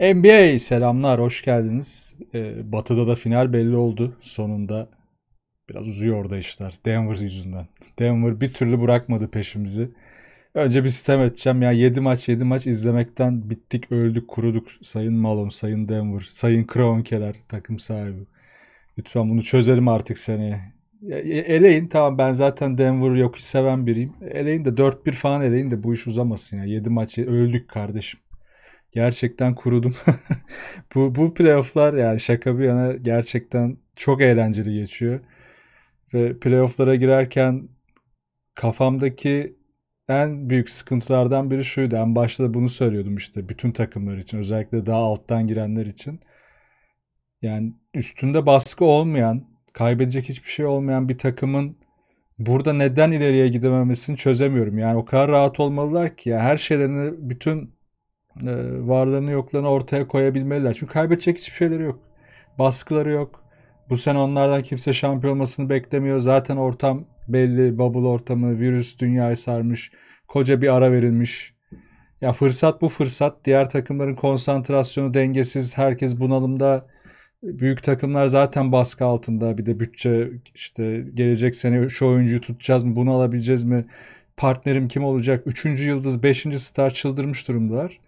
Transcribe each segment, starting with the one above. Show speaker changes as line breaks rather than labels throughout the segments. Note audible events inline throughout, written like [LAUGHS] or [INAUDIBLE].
NBA selamlar, hoş geldiniz. Ee, batı'da da final belli oldu sonunda. Biraz uzuyor orada işler Denver yüzünden. [LAUGHS] Denver bir türlü bırakmadı peşimizi. Önce bir sistem edeceğim. Ya 7 maç 7 maç izlemekten bittik, öldük, kuruduk. Sayın Malone, Sayın Denver, Sayın Kronkeler takım sahibi. Lütfen bunu çözelim artık seneye. E, eleyin tamam ben zaten Denver yok seven biriyim. Eleyin de 4-1 falan eleyin de bu iş uzamasın ya. 7 maç öldük kardeşim gerçekten kurudum. [LAUGHS] bu bu playofflar yani şaka bir yana gerçekten çok eğlenceli geçiyor. Ve playofflara girerken kafamdaki en büyük sıkıntılardan biri şuydu. En başta da bunu söylüyordum işte bütün takımlar için özellikle daha alttan girenler için. Yani üstünde baskı olmayan, kaybedecek hiçbir şey olmayan bir takımın burada neden ileriye gidememesini çözemiyorum. Yani o kadar rahat olmalılar ki ya her şeylerini bütün e, varlığını yoklarını ortaya koyabilmeliler. Çünkü kaybedecek hiçbir şeyleri yok. Baskıları yok. Bu sene onlardan kimse şampiyon olmasını beklemiyor. Zaten ortam belli. Bubble ortamı, virüs dünyayı sarmış. Koca bir ara verilmiş. Ya fırsat bu fırsat. Diğer takımların konsantrasyonu dengesiz. Herkes bunalımda. Büyük takımlar zaten baskı altında. Bir de bütçe işte gelecek sene şu oyuncuyu tutacağız mı? Bunu alabileceğiz mi? Partnerim kim olacak? Üçüncü yıldız, beşinci star çıldırmış durumdalar.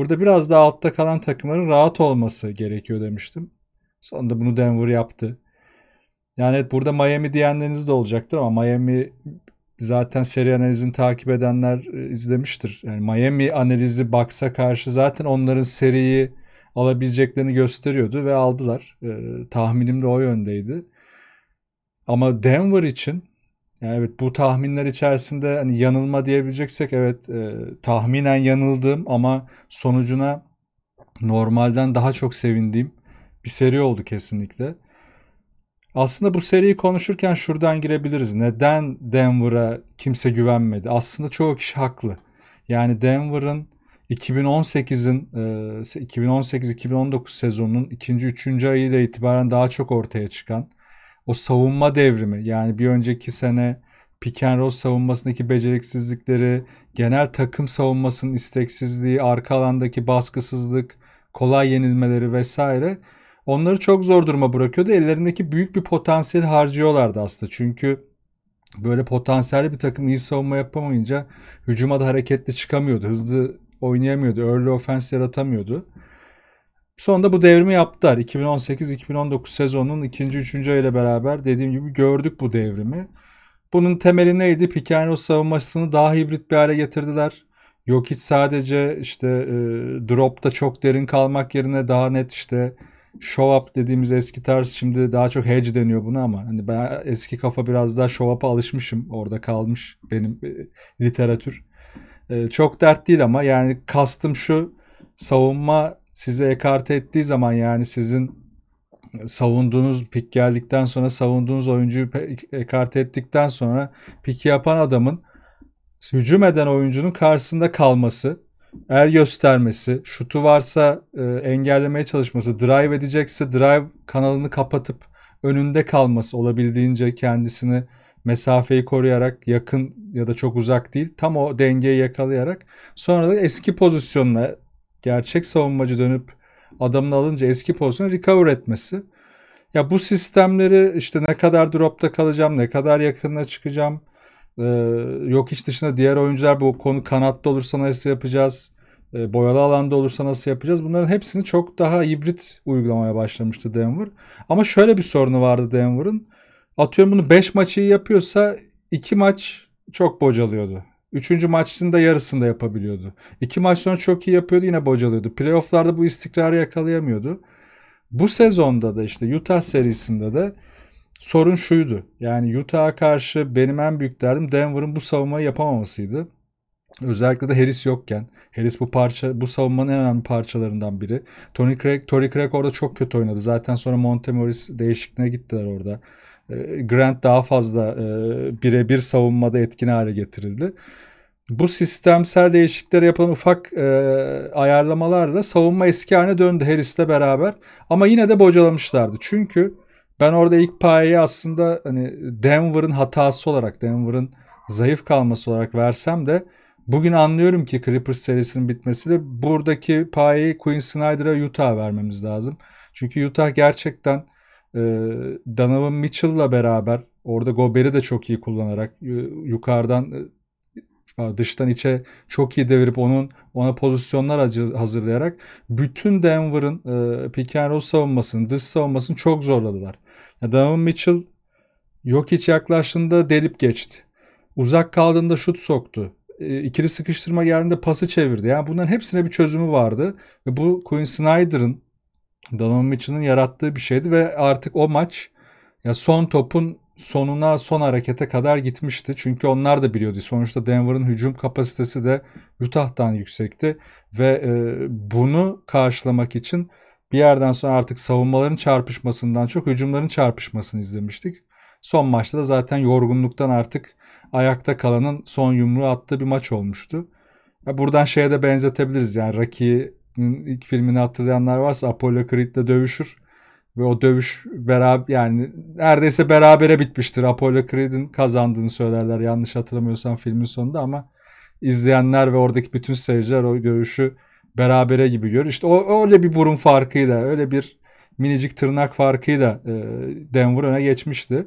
Burada biraz daha altta kalan takımların rahat olması gerekiyor demiştim. Sonunda bunu Denver yaptı. Yani evet burada Miami diyenleriniz de olacaktır ama Miami zaten seri analizini takip edenler e, izlemiştir. Yani Miami analizi Bucks'a karşı zaten onların seriyi alabileceklerini gösteriyordu ve aldılar. Ee, tahminim de o yöndeydi. Ama Denver için yani evet bu tahminler içerisinde hani yanılma diyebileceksek evet e, tahminen yanıldım ama sonucuna normalden daha çok sevindiğim bir seri oldu kesinlikle. Aslında bu seriyi konuşurken şuradan girebiliriz. Neden Denver'a kimse güvenmedi? Aslında çoğu kişi haklı. Yani Denver'ın 2018'in 2018-2019 e, sezonunun ikinci, üçüncü ayıyla itibaren daha çok ortaya çıkan o savunma devrimi yani bir önceki sene pick and roll savunmasındaki beceriksizlikleri, genel takım savunmasının isteksizliği, arka alandaki baskısızlık, kolay yenilmeleri vesaire onları çok zor duruma bırakıyordu. Ellerindeki büyük bir potansiyel harcıyorlardı aslında. Çünkü böyle potansiyelli bir takım iyi savunma yapamayınca hücuma da hareketli çıkamıyordu. Hızlı oynayamıyordu. Early offense yaratamıyordu. Sonunda bu devrimi yaptılar. 2018-2019 sezonunun ikinci, üçüncü ile beraber dediğim gibi gördük bu devrimi. Bunun temeli neydi? Picanro savunmasını daha hibrit bir hale getirdiler. Yok hiç sadece işte e, dropta çok derin kalmak yerine daha net işte show up dediğimiz eski tarz şimdi daha çok hedge deniyor buna ama hani ben eski kafa biraz daha show up'a alışmışım. Orada kalmış benim e, literatür. E, çok dert değil ama yani kastım şu savunma sizi ekarte ettiği zaman yani sizin savunduğunuz pik geldikten sonra savunduğunuz oyuncuyu ekarte ettikten sonra pik yapan adamın hücum eden oyuncunun karşısında kalması, er göstermesi, şutu varsa e, engellemeye çalışması, drive edecekse drive kanalını kapatıp önünde kalması olabildiğince kendisini mesafeyi koruyarak yakın ya da çok uzak değil tam o dengeyi yakalayarak sonra da eski pozisyonuna gerçek savunmacı dönüp adamını alınca eski pozisyonu recover etmesi. Ya bu sistemleri işte ne kadar dropta kalacağım, ne kadar yakınına çıkacağım. Ee, yok hiç dışında diğer oyuncular bu konu kanatta olursa nasıl yapacağız? Ee, boyalı alanda olursa nasıl yapacağız? Bunların hepsini çok daha hibrit uygulamaya başlamıştı Denver. Ama şöyle bir sorunu vardı Denver'ın. Atıyorum bunu 5 maçı yapıyorsa 2 maç çok bocalıyordu. Üçüncü maçın da yarısında yapabiliyordu. İki maç sonra çok iyi yapıyordu yine bocalıyordu. Playoff'larda bu istikrarı yakalayamıyordu. Bu sezonda da işte Utah serisinde de sorun şuydu. Yani Utah'a karşı benim en büyük derdim Denver'ın bu savunmayı yapamamasıydı. Özellikle de Harris yokken. Harris bu parça bu savunmanın en önemli parçalarından biri. Tony Craig, Tony Craig orada çok kötü oynadı. Zaten sonra Montemoris değişikliğine gittiler orada. E, Grant daha fazla e, birebir savunmada etkin hale getirildi. Bu sistemsel değişikliklere yapılan ufak e, ayarlamalarla savunma eski haline döndü Harris'le beraber. Ama yine de bocalamışlardı. Çünkü ben orada ilk payeyi aslında hani Denver'ın hatası olarak, Denver'ın zayıf kalması olarak versem de bugün anlıyorum ki Clippers serisinin bitmesiyle buradaki payeyi Quinn Snyder'a Utah vermemiz lazım. Çünkü Utah gerçekten e, Donovan Mitchell'la beraber orada Gober'i de çok iyi kullanarak yukarıdan e, dıştan içe çok iyi devirip onun ona pozisyonlar hazırlayarak bütün Denver'ın e, pick and roll savunmasını, dış savunmasını çok zorladılar. Ya Donovan Mitchell yok hiç yaklaştığında delip geçti. Uzak kaldığında şut soktu. E, ikili sıkıştırma geldiğinde pası çevirdi. Yani bunların hepsine bir çözümü vardı. Ve bu Quinn Snyder'ın Donovan Mitchell'ın yarattığı bir şeydi ve artık o maç ya son topun sonuna son harekete kadar gitmişti. Çünkü onlar da biliyordu. Sonuçta Denver'ın hücum kapasitesi de Utah'tan yüksekti ve e, bunu karşılamak için bir yerden sonra artık savunmaların çarpışmasından çok hücumların çarpışmasını izlemiştik. Son maçta da zaten yorgunluktan artık ayakta kalanın son yumruğu attığı bir maç olmuştu. Ya buradan şeye de benzetebiliriz yani Rocky Creed'in ilk filmini hatırlayanlar varsa Apollo Creed'le dövüşür ve o dövüş beraber yani neredeyse berabere bitmiştir. Apollo Creed'in kazandığını söylerler yanlış hatırlamıyorsam filmin sonunda ama izleyenler ve oradaki bütün seyirciler o dövüşü berabere gibi görür. İşte o öyle bir burun farkıyla, öyle bir minicik tırnak farkıyla e, Denver öne geçmişti.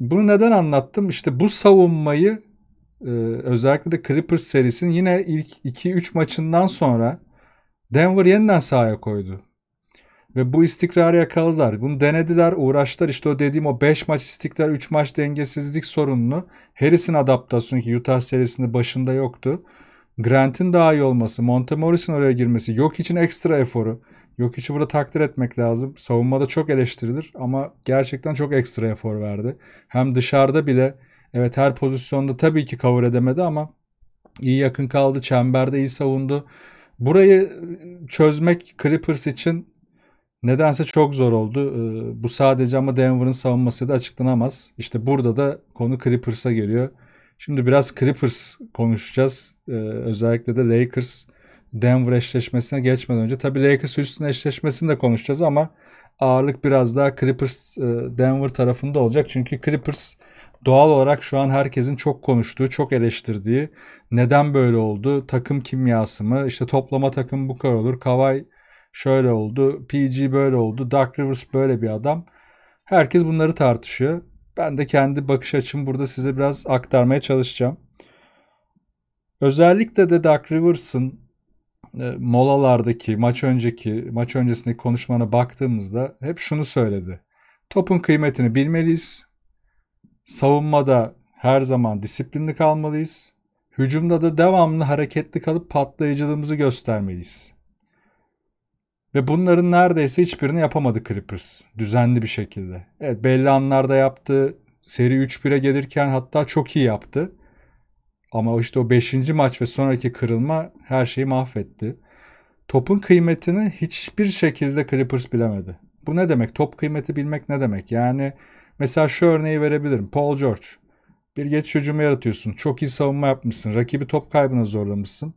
Bunu neden anlattım? İşte bu savunmayı ee, özellikle de Clippers serisinin yine ilk 2-3 maçından sonra Denver yeniden sahaya koydu. Ve bu istikrarı yakaladılar. Bunu denediler, uğraştılar. İşte o dediğim o 5 maç istikrar, 3 maç dengesizlik sorununu. Harris'in adaptasyonu ki Utah serisinde başında yoktu. Grant'in daha iyi olması, Montemoris'in oraya girmesi, yok için ekstra eforu. Yok için burada takdir etmek lazım. Savunmada çok eleştirilir ama gerçekten çok ekstra efor verdi. Hem dışarıda bile Evet her pozisyonda tabii ki cover edemedi ama iyi yakın kaldı. Çemberde iyi savundu. Burayı e, çözmek Clippers için nedense çok zor oldu. E, bu sadece ama Denver'ın savunması da açıklanamaz. İşte burada da konu Clippers'a geliyor. Şimdi biraz Clippers konuşacağız. E, özellikle de Lakers Denver eşleşmesine geçmeden önce. Tabii Lakers üstüne eşleşmesini de konuşacağız ama ağırlık biraz daha Clippers e, Denver tarafında olacak. Çünkü Clippers doğal olarak şu an herkesin çok konuştuğu, çok eleştirdiği neden böyle oldu? Takım kimyası mı? İşte toplama takım bu kadar olur. Kavay şöyle oldu. PG böyle oldu. Dark Rivers böyle bir adam. Herkes bunları tartışıyor. Ben de kendi bakış açım burada size biraz aktarmaya çalışacağım. Özellikle de Dark Rivers'ın e, molalardaki maç önceki maç öncesindeki konuşmana baktığımızda hep şunu söyledi. Topun kıymetini bilmeliyiz. Savunmada her zaman disiplinli kalmalıyız. Hücumda da devamlı hareketli kalıp patlayıcılığımızı göstermeliyiz. Ve bunların neredeyse hiçbirini yapamadı Clippers düzenli bir şekilde. Evet belli anlarda yaptı. Seri 3-1'e gelirken hatta çok iyi yaptı. Ama işte o 5. maç ve sonraki kırılma her şeyi mahvetti. Topun kıymetini hiçbir şekilde Clippers bilemedi. Bu ne demek? Top kıymeti bilmek ne demek? Yani mesela şu örneği verebilirim. Paul George. Bir geçiş hücumu yaratıyorsun. Çok iyi savunma yapmışsın. Rakibi top kaybına zorlamışsın.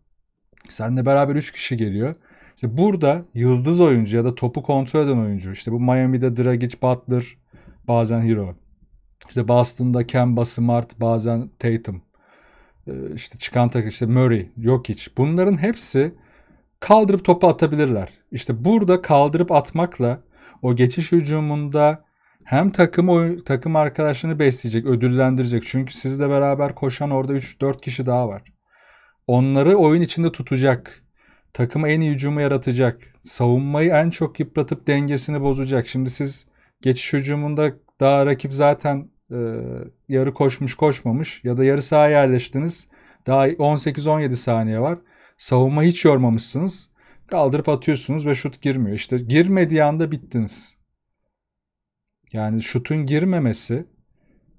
Seninle beraber 3 kişi geliyor. İşte burada yıldız oyuncu ya da topu kontrol eden oyuncu. İşte bu Miami'de Dragic, Butler, bazen Hero. İşte Boston'da Kemba Smart, bazen Tatum. Ee, işte çıkan takım işte Murray, Jokic bunların hepsi kaldırıp topu atabilirler. İşte burada kaldırıp atmakla o geçiş hücumunda hem takım oy, takım arkadaşlarını besleyecek, ödüllendirecek. Çünkü sizle beraber koşan orada 3-4 kişi daha var. Onları oyun içinde tutacak. Takıma en iyi hücumu yaratacak. Savunmayı en çok yıpratıp dengesini bozacak. Şimdi siz geçiş hücumunda daha rakip zaten e, yarı koşmuş koşmamış ya da yarı sahaya yerleştiniz. Daha 18-17 saniye var. Savunma hiç yormamışsınız. Kaldırıp atıyorsunuz ve şut girmiyor. İşte girmediği anda bittiniz. Yani şutun girmemesi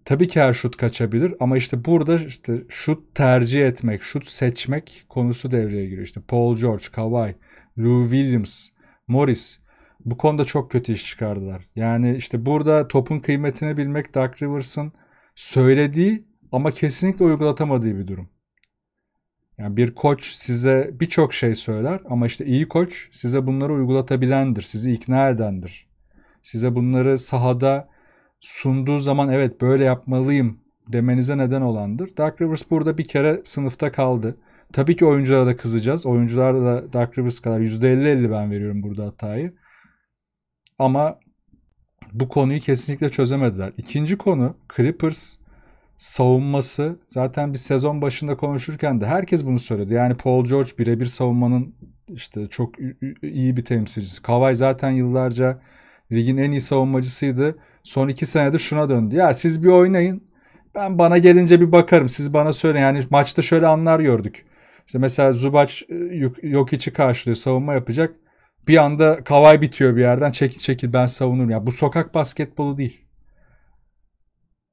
tabii ki her şut kaçabilir ama işte burada işte şut tercih etmek, şut seçmek konusu devreye giriyor. İşte Paul George, Kawhi, Lou Williams, Morris bu konuda çok kötü iş çıkardılar. Yani işte burada topun kıymetini bilmek Dark Rivers'ın söylediği ama kesinlikle uygulatamadığı bir durum. Yani bir koç size birçok şey söyler ama işte iyi koç size bunları uygulatabilendir, sizi ikna edendir. Size bunları sahada sunduğu zaman evet böyle yapmalıyım demenize neden olandır. Dark Rivers burada bir kere sınıfta kaldı. Tabii ki oyunculara da kızacağız. Oyuncular da Dark Rivers kadar %50-50 ben veriyorum burada hatayı. Ama bu konuyu kesinlikle çözemediler. İkinci konu Clippers savunması. Zaten bir sezon başında konuşurken de herkes bunu söyledi. Yani Paul George birebir savunmanın işte çok iyi bir temsilcisi. Kawhi zaten yıllarca ligin en iyi savunmacısıydı. Son iki senedir şuna döndü. Ya siz bir oynayın. Ben bana gelince bir bakarım. Siz bana söyle. Yani maçta şöyle anlar gördük. İşte mesela Zubac ıı, Jokic'i karşılıyor. Savunma yapacak bir anda kavay bitiyor bir yerden. Çekil çekil ben savunurum. Ya yani bu sokak basketbolu değil.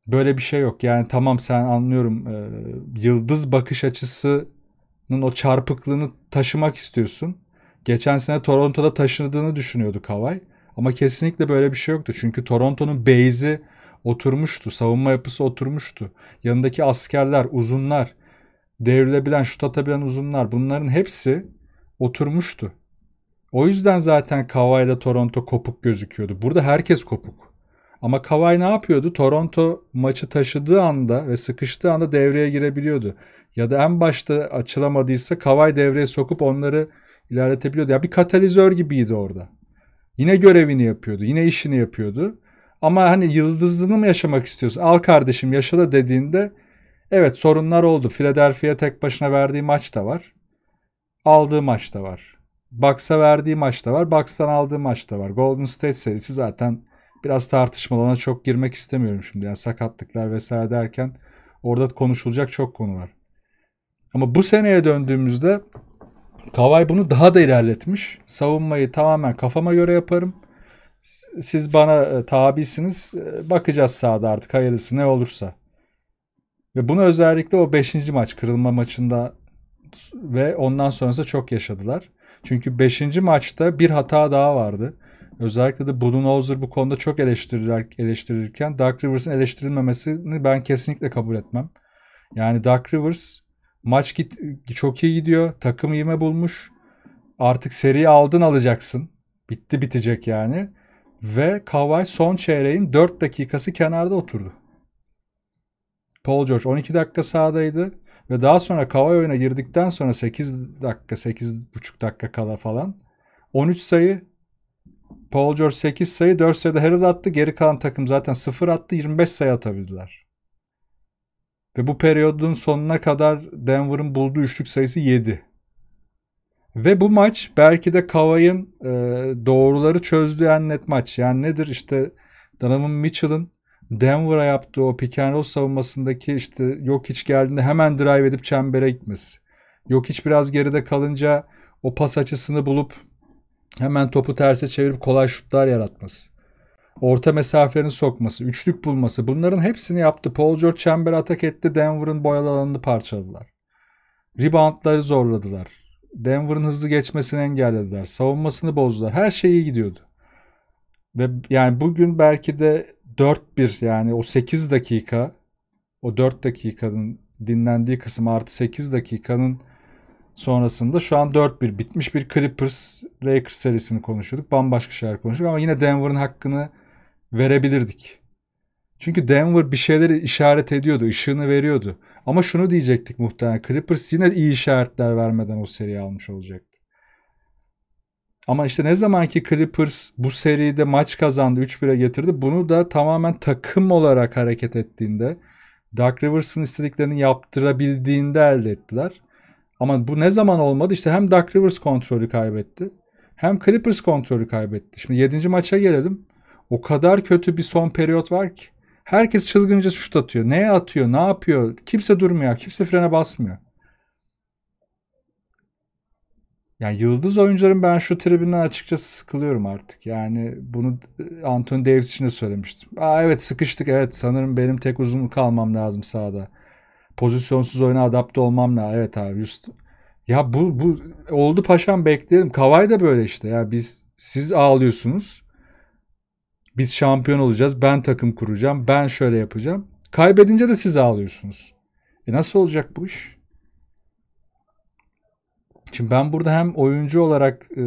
Böyle bir şey yok. Yani tamam sen anlıyorum. E, yıldız bakış açısının o çarpıklığını taşımak istiyorsun. Geçen sene Toronto'da taşındığını düşünüyordu Kavay. Ama kesinlikle böyle bir şey yoktu. Çünkü Toronto'nun base'i oturmuştu. Savunma yapısı oturmuştu. Yanındaki askerler, uzunlar, devrilebilen, şut atabilen uzunlar bunların hepsi oturmuştu. O yüzden zaten Kawhi ile Toronto kopuk gözüküyordu. Burada herkes kopuk. Ama Kawhi ne yapıyordu? Toronto maçı taşıdığı anda ve sıkıştığı anda devreye girebiliyordu. Ya da en başta açılamadıysa Kawhi devreye sokup onları ilerletebiliyordu. Ya yani bir katalizör gibiydi orada. Yine görevini yapıyordu. Yine işini yapıyordu. Ama hani yıldızını mı yaşamak istiyorsun? Al kardeşim yaşa da dediğinde evet sorunlar oldu. Philadelphia tek başına verdiği maç da var. Aldığı maç da var. Bucks'a verdiği maçta var. Bucks'tan aldığı maçta var. Golden State serisi zaten biraz tartışmalı. çok girmek istemiyorum şimdi. Yani sakatlıklar vesaire derken orada konuşulacak çok konu var. Ama bu seneye döndüğümüzde Kavay bunu daha da ilerletmiş. Savunmayı tamamen kafama göre yaparım. Siz bana e, tabisiniz. E, bakacağız sağda artık hayırlısı ne olursa. Ve bunu özellikle o 5. maç kırılma maçında ve ondan sonrası çok yaşadılar. Çünkü 5. maçta bir hata daha vardı. Özellikle de Budenholzer bu konuda çok eleştirir, eleştirirken Dark Rivers'ın eleştirilmemesini ben kesinlikle kabul etmem. Yani Dark Rivers maç git, çok iyi gidiyor. Takım iyime bulmuş. Artık seri aldın alacaksın. Bitti bitecek yani. Ve Kawhi son çeyreğin 4 dakikası kenarda oturdu. Paul George 12 dakika sahadaydı. Ve daha sonra kavay oyuna girdikten sonra 8 dakika, 8,5 dakika kala falan 13 sayı Paul George 8 sayı, 4 sayıda Harold attı. Geri kalan takım zaten 0 attı. 25 sayı atabildiler. Ve bu periyodun sonuna kadar Denver'ın bulduğu üçlük sayısı 7. Ve bu maç belki de Kavay'ın e, doğruları çözdüğü en net maç. Yani nedir işte Donovan Mitchell'ın Denver'a yaptığı o pick and roll savunmasındaki işte yok hiç geldiğinde hemen drive edip çembere gitmesi. Yok hiç biraz geride kalınca o pas açısını bulup hemen topu terse çevirip kolay şutlar yaratması. Orta mesafelerini sokması, üçlük bulması bunların hepsini yaptı. Paul George çember atak etti. Denver'ın boyalı alanını parçaladılar. Reboundları zorladılar. Denver'ın hızlı geçmesini engellediler. Savunmasını bozdular. Her şey iyi gidiyordu. Ve yani bugün belki de 4-1 yani o 8 dakika o 4 dakikanın dinlendiği kısım artı 8 dakikanın sonrasında şu an 4-1 bitmiş bir Clippers Lakers serisini konuşuyorduk. Bambaşka şeyler konuşuyorduk ama yine Denver'ın hakkını verebilirdik. Çünkü Denver bir şeyleri işaret ediyordu, ışığını veriyordu. Ama şunu diyecektik muhtemelen Clippers yine iyi işaretler vermeden o seriyi almış olacak. Ama işte ne zamanki Clippers bu seride maç kazandı, 3-1'e getirdi. Bunu da tamamen takım olarak hareket ettiğinde, Dark Rivers'ın istediklerini yaptırabildiğinde elde ettiler. Ama bu ne zaman olmadı? İşte hem Dark Rivers kontrolü kaybetti, hem Clippers kontrolü kaybetti. Şimdi 7. maça gelelim. O kadar kötü bir son periyot var ki. Herkes çılgınca şut atıyor. Neye atıyor, ne yapıyor? Kimse durmuyor, kimse frene basmıyor. Yani yıldız oyuncuların ben şu tribünden açıkçası sıkılıyorum artık. Yani bunu e, Anthony Davis için de söylemiştim. Aa evet sıkıştık evet sanırım benim tek uzun kalmam lazım sahada. Pozisyonsuz oyuna adapte olmam lazım. Evet abi üst. Ya bu, bu oldu paşam beklerim. Kavay da böyle işte ya biz siz ağlıyorsunuz. Biz şampiyon olacağız. Ben takım kuracağım. Ben şöyle yapacağım. Kaybedince de siz ağlıyorsunuz. E nasıl olacak bu iş? Şimdi ben burada hem oyuncu olarak e,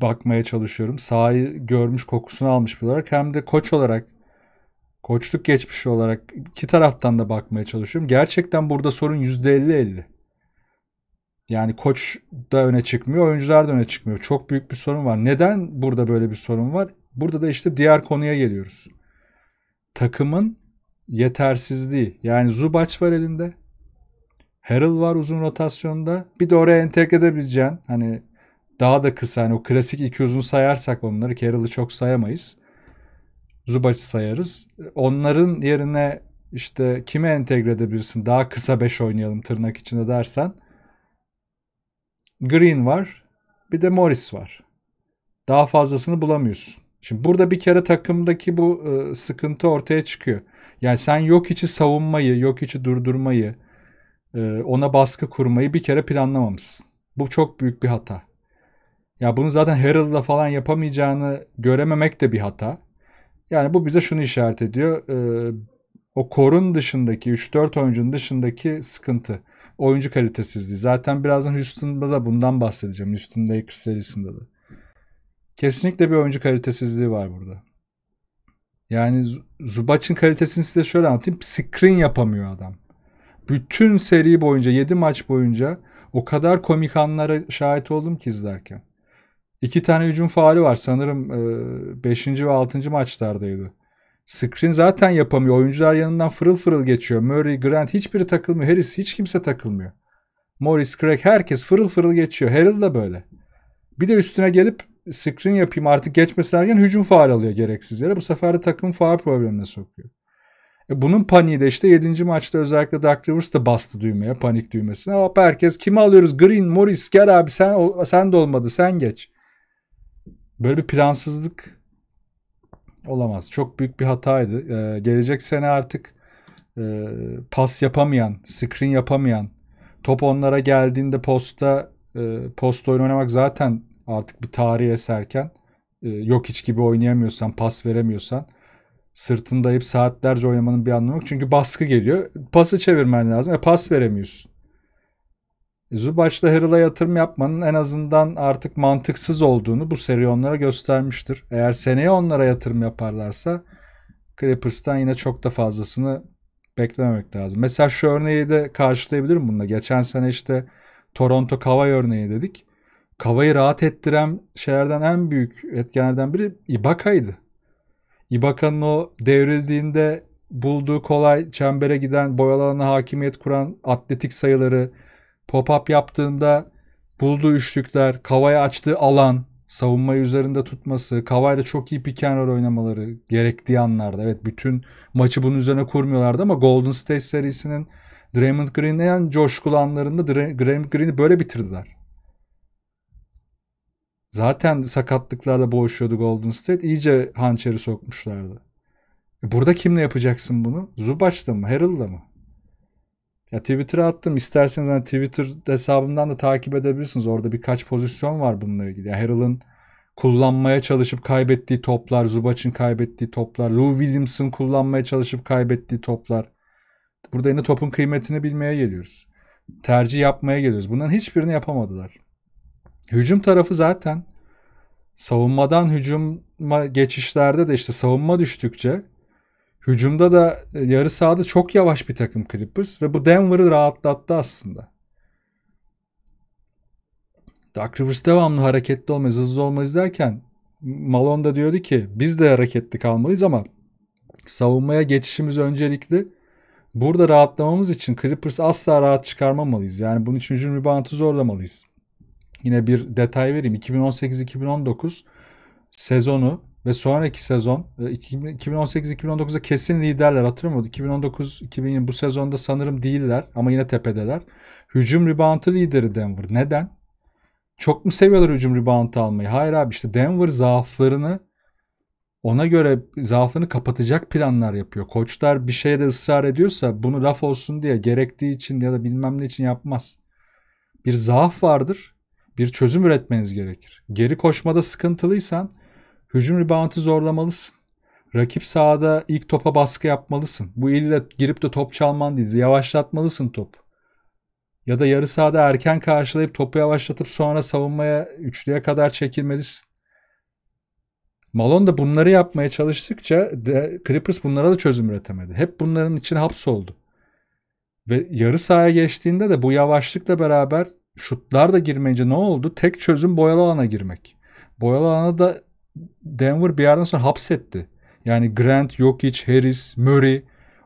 bakmaya çalışıyorum. Sahayı görmüş, kokusunu almış bir olarak hem de koç olarak koçluk geçmişi olarak iki taraftan da bakmaya çalışıyorum. Gerçekten burada sorun %50-50. Yani koç da öne çıkmıyor, oyuncular da öne çıkmıyor. Çok büyük bir sorun var. Neden burada böyle bir sorun var? Burada da işte diğer konuya geliyoruz. Takımın yetersizliği. Yani Zubac var elinde. Harrell var uzun rotasyonda. Bir de oraya entegre edebileceğin hani daha da kısa hani o klasik iki uzun sayarsak onları ki Harrell'ı çok sayamayız. Zubac'ı sayarız. Onların yerine işte kime entegre edebilirsin? Daha kısa 5 oynayalım tırnak içinde dersen. Green var. Bir de Morris var. Daha fazlasını bulamıyorsun. Şimdi burada bir kere takımdaki bu ıı, sıkıntı ortaya çıkıyor. Yani sen yok içi savunmayı, yok içi durdurmayı, ee, ona baskı kurmayı bir kere planlamamışsın. Bu çok büyük bir hata. Ya bunu zaten Harold'la falan yapamayacağını görememek de bir hata. Yani bu bize şunu işaret ediyor. Ee, o korun dışındaki 3-4 oyuncunun dışındaki sıkıntı. Oyuncu kalitesizliği. Zaten birazdan Houston'da da bundan bahsedeceğim. Houston Lakers serisinde de. Kesinlikle bir oyuncu kalitesizliği var burada. Yani Zubac'ın kalitesini size şöyle anlatayım. Screen yapamıyor adam. Bütün seri boyunca 7 maç boyunca o kadar komik anlara şahit oldum ki izlerken. İki tane hücum faali var sanırım 5. E, ve 6. maçlardaydı. Screen zaten yapamıyor. Oyuncular yanından fırıl fırıl geçiyor. Murray, Grant hiçbiri takılmıyor. Harris hiç kimse takılmıyor. Morris, Craig herkes fırıl fırıl geçiyor. Harrell da böyle. Bir de üstüne gelip screen yapayım artık geçmeselerken hücum faal alıyor gereksiz yere. Bu sefer de takım faal problemine sokuyor. E, bunun paniği de işte 7. maçta özellikle Dark Rivers da bastı düğmeye, panik düğmesine. Hop herkes kimi alıyoruz? Green, Morris, gel abi sen sen de olmadı sen geç. Böyle bir plansızlık olamaz. Çok büyük bir hataydı. Ee, gelecek sene artık e, pas yapamayan, screen yapamayan, top onlara geldiğinde posta e, post oyun oynamak zaten artık bir tarih eserken e, yok hiç gibi oynayamıyorsan, pas veremiyorsan sırtında hep saatlerce oynamanın bir anlamı yok. Çünkü baskı geliyor. Pası çevirmen lazım. E pas veremiyorsun. E, Zubaç'la Harrell'a yatırım yapmanın en azından artık mantıksız olduğunu bu seri onlara göstermiştir. Eğer seneye onlara yatırım yaparlarsa Clippers'tan yine çok da fazlasını beklememek lazım. Mesela şu örneği de karşılayabilirim bununla. Geçen sene işte Toronto Kavay örneği dedik. Kavayı rahat ettiren şeylerden en büyük etkenlerden biri Ibaka'ydı. Ibaka'nın o devrildiğinde bulduğu kolay çembere giden boyalarına hakimiyet kuran atletik sayıları, pop-up yaptığında bulduğu üçlükler, Kava'ya açtığı alan, savunmayı üzerinde tutması, Kava'yla çok iyi pick and roll oynamaları gerektiği anlarda. Evet bütün maçı bunun üzerine kurmuyorlardı ama Golden State serisinin Draymond Green'e yani coşkulu anlarında Draymond Green'i böyle bitirdiler. Zaten sakatlıklarla boğuşuyordu Golden State. İyice hançeri sokmuşlardı. E, burada kimle yapacaksın bunu? Zubac'la mı? Harrell'la mı? Ya Twitter'a attım. İsterseniz hani Twitter hesabımdan da takip edebilirsiniz. Orada birkaç pozisyon var bununla ilgili. Ya Harrell'ın kullanmaya çalışıp kaybettiği toplar, Zubac'ın kaybettiği toplar, Lou Williams'ın kullanmaya çalışıp kaybettiği toplar. Burada yine topun kıymetini bilmeye geliyoruz. Tercih yapmaya geliyoruz. Bunların hiçbirini yapamadılar. Hücum tarafı zaten savunmadan hücuma geçişlerde de işte savunma düştükçe hücumda da e, yarı sahada çok yavaş bir takım Clippers ve bu Denver'ı rahatlattı aslında. Dark Rivers devamlı hareketli olmayız, hızlı olmayız derken Malone da diyordu ki biz de hareketli kalmalıyız ama savunmaya geçişimiz öncelikli. Burada rahatlamamız için Clippers asla rahat çıkarmamalıyız. Yani bunun için hücum ribantı zorlamalıyız. Yine bir detay vereyim. 2018-2019 sezonu ve sonraki sezon 2018-2019'da e, kesin liderler hatırlamıyordu. 2019-2020 bu sezonda sanırım değiller ama yine tepedeler. Hücum reboundı lideri Denver. Neden? Çok mu seviyorlar hücum reboundı almayı? Hayır abi işte Denver zaaflarını ona göre zaaflarını kapatacak planlar yapıyor. Koçlar bir şeye de ısrar ediyorsa bunu laf olsun diye gerektiği için ya da bilmem ne için yapmaz. Bir zaaf vardır bir çözüm üretmeniz gerekir. Geri koşmada sıkıntılıysan hücum rebound'ı zorlamalısın. Rakip sahada ilk topa baskı yapmalısın. Bu ille girip de top çalman değil. Yavaşlatmalısın top. Ya da yarı sahada erken karşılayıp topu yavaşlatıp sonra savunmaya üçlüye kadar çekilmelisin. Malone da bunları yapmaya çalıştıkça de, Clippers bunlara da çözüm üretemedi. Hep bunların için hapsoldu. Ve yarı sahaya geçtiğinde de bu yavaşlıkla beraber şutlar da girmeyince ne oldu? Tek çözüm boyalı alana girmek. Boyalı alana da Denver bir yerden sonra hapsetti. Yani Grant, Jokic, Harris, Murray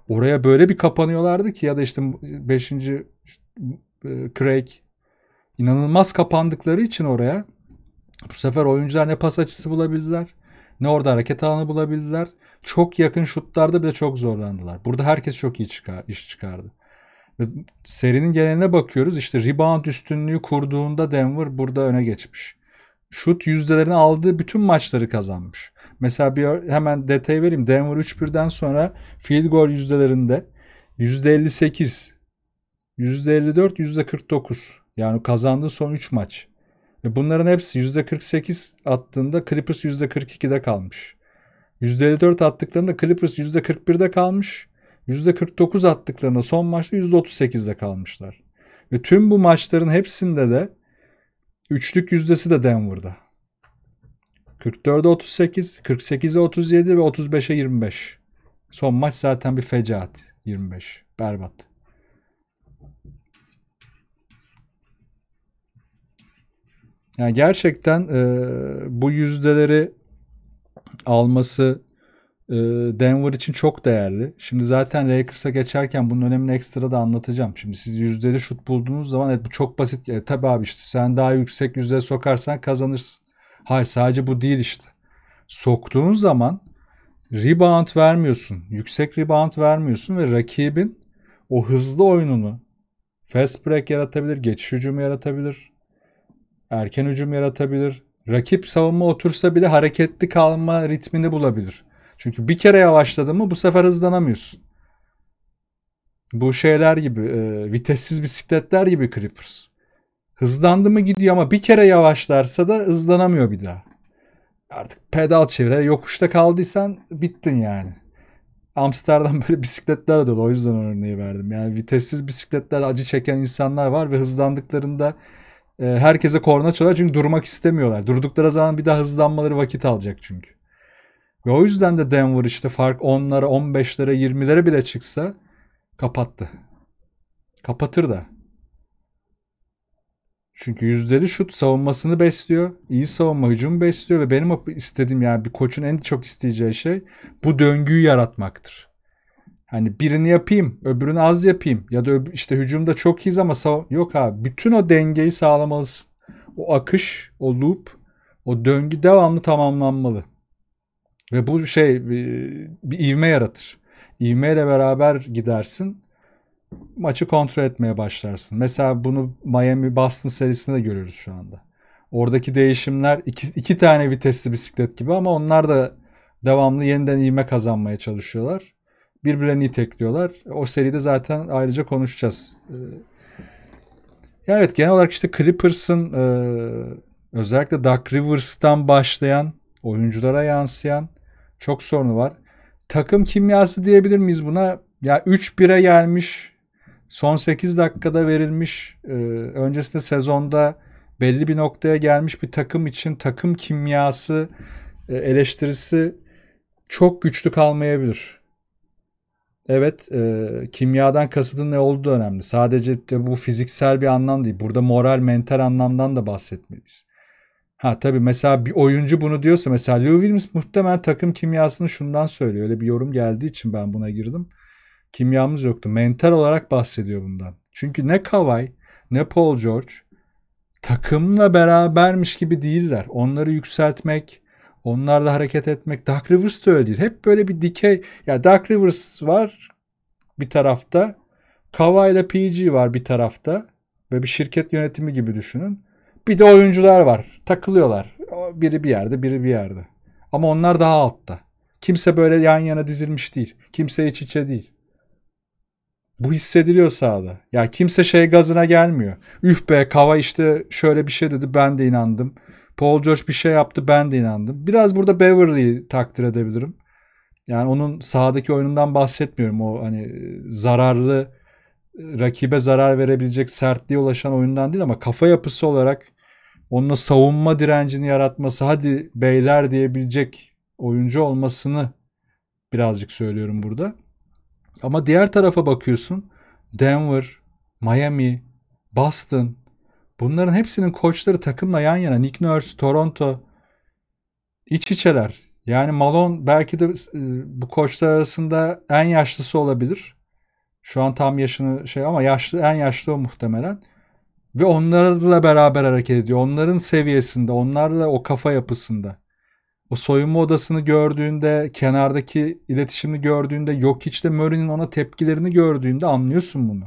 oraya böyle bir kapanıyorlardı ki ya da işte 5. E, Craig inanılmaz kapandıkları için oraya bu sefer oyuncular ne pas açısı bulabildiler ne orada hareket alanı bulabildiler. Çok yakın şutlarda bile çok zorlandılar. Burada herkes çok iyi çıkar, iş çıkardı. Serinin geneline bakıyoruz. İşte rebound üstünlüğü kurduğunda Denver burada öne geçmiş. Şut yüzdelerini aldığı bütün maçları kazanmış. Mesela bir hemen detay vereyim. Denver 3-1'den sonra field goal yüzdelerinde %58, %54, %49. Yani kazandığı son 3 maç. Ve bunların hepsi %48 attığında Clippers %42'de kalmış. %54 attıklarında Clippers %41'de kalmış. %49 attıklarında son maçta %38'de kalmışlar. Ve tüm bu maçların hepsinde de üçlük yüzdesi de Denver'da. 44'e 38, 48'e 37 ve 35'e 25. Son maç zaten bir fecaat. 25. Berbat. Yani gerçekten e, bu yüzdeleri alması ee, Denver için çok değerli. Şimdi zaten Lakers'a geçerken bunun önemini ekstra da anlatacağım. Şimdi siz yüzdeli şut bulduğunuz zaman evet bu çok basit. E, tabii abi işte sen daha yüksek yüzde sokarsan kazanırsın. Hayır sadece bu değil işte. Soktuğun zaman rebound vermiyorsun. Yüksek rebound vermiyorsun ve rakibin o hızlı oyununu fast break yaratabilir, geçiş hücumu yaratabilir, erken hücum yaratabilir. Rakip savunma otursa bile hareketli kalma ritmini bulabilir. Çünkü bir kere yavaşladın mı bu sefer hızlanamıyorsun. Bu şeyler gibi e, vitessiz bisikletler gibi Creepers. Hızlandı mı gidiyor ama bir kere yavaşlarsa da hızlanamıyor bir daha. Artık pedal çevire yokuşta kaldıysan bittin yani. Amsterdam [LAUGHS] böyle bisikletler dolu o yüzden örneği verdim. Yani vitessiz bisikletler acı çeken insanlar var ve hızlandıklarında e, herkese korna çalıyor çünkü durmak istemiyorlar. Durdukları zaman bir daha hızlanmaları vakit alacak çünkü. Ve o yüzden de Denver işte fark 10'lara, 15'lere, 20'lere bile çıksa kapattı. Kapatır da. Çünkü yüzdeli şut savunmasını besliyor. iyi savunma hücum besliyor ve benim istediğim yani bir koçun en çok isteyeceği şey bu döngüyü yaratmaktır. Hani birini yapayım, öbürünü az yapayım ya da işte hücumda çok iyiz ama sav- yok abi bütün o dengeyi sağlamalısın. O akış, o loop, o döngü devamlı tamamlanmalı. Ve bu şey bir, bir ivme yaratır. İvmeyle beraber gidersin. Maçı kontrol etmeye başlarsın. Mesela bunu Miami Boston serisinde görüyoruz şu anda. Oradaki değişimler iki, iki tane vitesli bisiklet gibi ama onlar da devamlı yeniden ivme kazanmaya çalışıyorlar. Birbirlerini itekliyorlar. O seride zaten ayrıca konuşacağız. Ee, ya evet genel olarak işte Clippers'ın e, özellikle Doug Rivers'tan başlayan oyunculara yansıyan çok sorunu var. Takım kimyası diyebilir miyiz buna? Ya 3-1'e gelmiş. Son 8 dakikada verilmiş. E, öncesinde sezonda belli bir noktaya gelmiş bir takım için takım kimyası e, eleştirisi çok güçlü kalmayabilir. Evet, e, kimyadan kasıtın ne olduğu önemli. Sadece de bu fiziksel bir anlam değil. Burada moral, mental anlamdan da bahsetmeliyiz. Ha tabii mesela bir oyuncu bunu diyorsa mesela Lou Williams muhtemelen takım kimyasını şundan söylüyor. Öyle bir yorum geldiği için ben buna girdim. Kimyamız yoktu. Mental olarak bahsediyor bundan. Çünkü ne Kawhi ne Paul George takımla berabermiş gibi değiller. Onları yükseltmek, onlarla hareket etmek. Dark Rivers da öyle değil. Hep böyle bir dikey. Ya Dark Rivers var bir tarafta. Kava ile PG var bir tarafta. ve bir şirket yönetimi gibi düşünün. Bir de oyuncular var. Takılıyorlar. Biri bir yerde, biri bir yerde. Ama onlar daha altta. Kimse böyle yan yana dizilmiş değil. Kimse iç içe değil. Bu hissediliyor sahada. Ya kimse şey gazına gelmiyor. Üf be Kava işte şöyle bir şey dedi ben de inandım. Paul George bir şey yaptı ben de inandım. Biraz burada Beverly'yi takdir edebilirim. Yani onun sahadaki oyunundan bahsetmiyorum. O hani zararlı rakibe zarar verebilecek sertliğe ulaşan oyundan değil ama kafa yapısı olarak Onunla savunma direncini yaratması hadi beyler diyebilecek oyuncu olmasını birazcık söylüyorum burada. Ama diğer tarafa bakıyorsun. Denver, Miami, Boston bunların hepsinin koçları takımla yan yana. Nick Nurse, Toronto iç içeler. Yani Malone belki de e, bu koçlar arasında en yaşlısı olabilir. Şu an tam yaşını şey ama yaşlı en yaşlı o muhtemelen. Ve onlarla beraber hareket ediyor. Onların seviyesinde, onlarla o kafa yapısında. O soyunma odasını gördüğünde, kenardaki iletişimi gördüğünde, yok hiç de Murray'nin ona tepkilerini gördüğünde anlıyorsun bunu.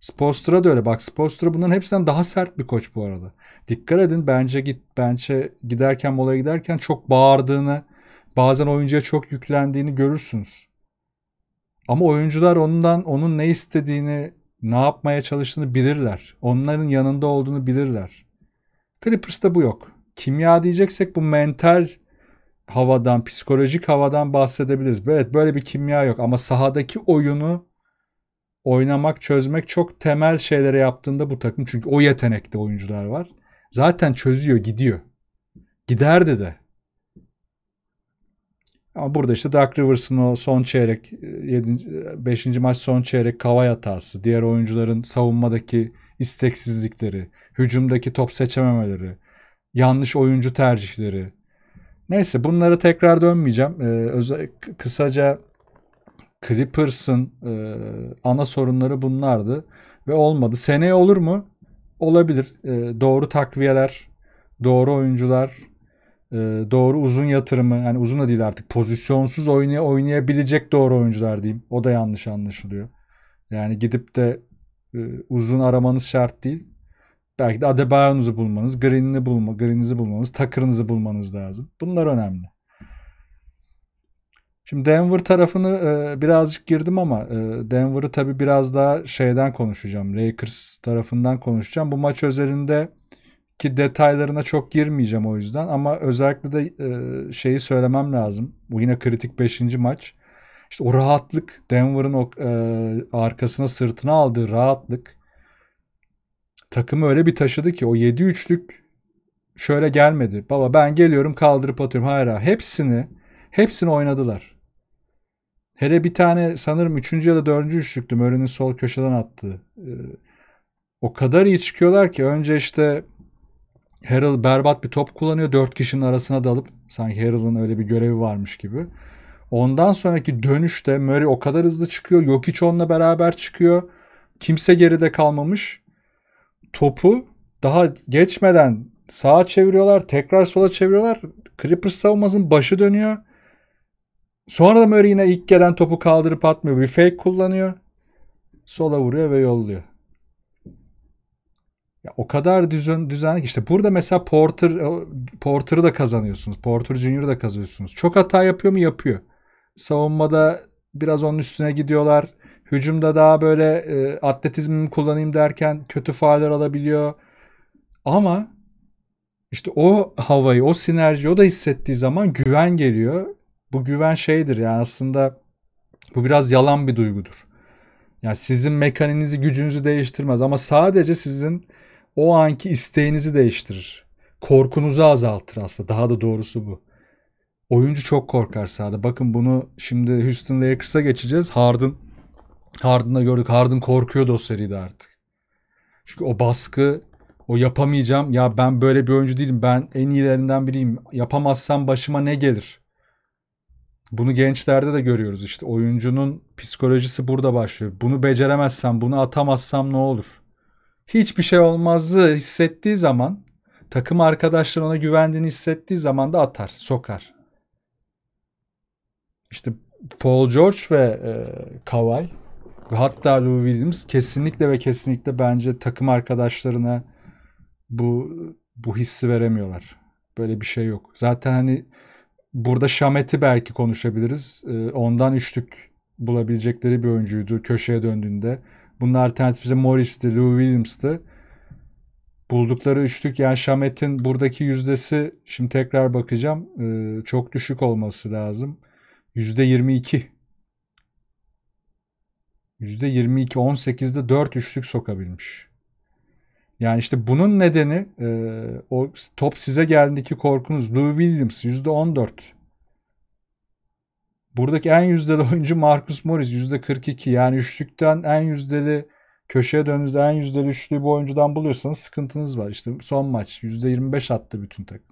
Spostra da öyle. Bak Spostra bunların hepsinden daha sert bir koç bu arada. Dikkat edin bence git bence giderken molaya giderken çok bağırdığını, bazen oyuncuya çok yüklendiğini görürsünüz. Ama oyuncular ondan onun ne istediğini ne yapmaya çalıştığını bilirler. Onların yanında olduğunu bilirler. Clippers'ta bu yok. Kimya diyeceksek bu mental havadan, psikolojik havadan bahsedebiliriz. Evet böyle bir kimya yok ama sahadaki oyunu oynamak, çözmek çok temel şeylere yaptığında bu takım çünkü o yetenekte oyuncular var. Zaten çözüyor, gidiyor. Giderdi de. Ama burada işte Dark Rivers'ın o son çeyrek 7. E, 5. E, maç son çeyrek kava hatası, diğer oyuncuların savunmadaki isteksizlikleri, hücumdaki top seçememeleri, yanlış oyuncu tercihleri. Neyse bunları tekrar dönmeyeceğim. Ee, özel, kısaca Clippers'ın e, ana sorunları bunlardı ve olmadı. Seneye olur mu? Olabilir. E, doğru takviyeler, doğru oyuncular, ee, doğru uzun yatırımı yani uzun da değil artık pozisyonsuz oynay oynayabilecek doğru oyuncular diyeyim. O da yanlış anlaşılıyor. Yani gidip de e, uzun aramanız şart değil. Belki de Adebayo'nuzu bulmanız, Green'ini bulma, Green'inizi bulmanız, Tucker'ınızı bulmanız lazım. Bunlar önemli. Şimdi Denver tarafını e, birazcık girdim ama e, Denver'ı tabii biraz daha şeyden konuşacağım. Lakers tarafından konuşacağım. Bu maç özelinde ki detaylarına çok girmeyeceğim o yüzden ama özellikle de e, şeyi söylemem lazım. Bu yine kritik 5. maç. İşte o rahatlık Denver'ın o e, arkasına sırtına aldığı rahatlık takımı öyle bir taşıdı ki o 7-3'lük şöyle gelmedi. Baba ben geliyorum kaldırıp atıyorum. Hayır hepsini hepsini oynadılar. Hele bir tane sanırım 3. ya da 4. üçlüktü Murray'nin sol köşeden attığı. E, o kadar iyi çıkıyorlar ki önce işte Harrell berbat bir top kullanıyor. Dört kişinin arasına dalıp sanki Harrell'ın öyle bir görevi varmış gibi. Ondan sonraki dönüşte Murray o kadar hızlı çıkıyor. Jokic onunla beraber çıkıyor. Kimse geride kalmamış. Topu daha geçmeden sağa çeviriyorlar. Tekrar sola çeviriyorlar. Clippers savunmasının başı dönüyor. Sonra da Murray yine ilk gelen topu kaldırıp atmıyor. Bir fake kullanıyor. Sola vuruyor ve yolluyor. Ya o kadar düzen, düzenli işte burada mesela Porter Porter'ı da kazanıyorsunuz. Porter Junior'ı da kazanıyorsunuz. Çok hata yapıyor mu? Yapıyor. Savunmada biraz onun üstüne gidiyorlar. Hücumda daha böyle e, atletizmimi kullanayım derken kötü faaller alabiliyor. Ama işte o havayı, o sinerjiyi o da hissettiği zaman güven geliyor. Bu güven şeydir yani aslında bu biraz yalan bir duygudur. Yani sizin mekaninizi, gücünüzü değiştirmez ama sadece sizin o anki isteğinizi değiştirir. Korkunuzu azaltır aslında. Daha da doğrusu bu. Oyuncu çok korkar sahada. Bakın bunu şimdi Houston Lakers'a geçeceğiz. Harden Harden'da gördük. Harden korkuyordu o seride artık. Çünkü o baskı o yapamayacağım. Ya ben böyle bir oyuncu değilim. Ben en iyilerinden biriyim. Yapamazsam başıma ne gelir? Bunu gençlerde de görüyoruz işte. Oyuncunun psikolojisi burada başlıyor. Bunu beceremezsem, bunu atamazsam ne olur? hiçbir şey olmazı hissettiği zaman takım arkadaşlarına güvendiğini hissettiği zaman da atar, sokar. İşte Paul George ve e, Kawhi ve hatta Lou Williams kesinlikle ve kesinlikle bence takım arkadaşlarına bu bu hissi veremiyorlar. Böyle bir şey yok. Zaten hani burada Şamet'i belki konuşabiliriz. E, ondan üçlük bulabilecekleri bir oyuncuydu köşeye döndüğünde. Bunlar alternatifte Morris'ti, Lou Williams'tı. Buldukları üçlük yani Şamet'in buradaki yüzdesi şimdi tekrar bakacağım. E, çok düşük olması lazım. Yüzde 22. Yüzde 22 18'de 4 üçlük sokabilmiş. Yani işte bunun nedeni e, o top size geldiğindeki korkunuz. Lou Williams yüzde 14. Buradaki en yüzdeli [LAUGHS] oyuncu Marcus Morris %42. Yani üçlükten en yüzdeli köşeye döndüğünüzde en yüzdeli üçlüğü bu oyuncudan buluyorsanız sıkıntınız var. İşte son maç %25 attı bütün takım.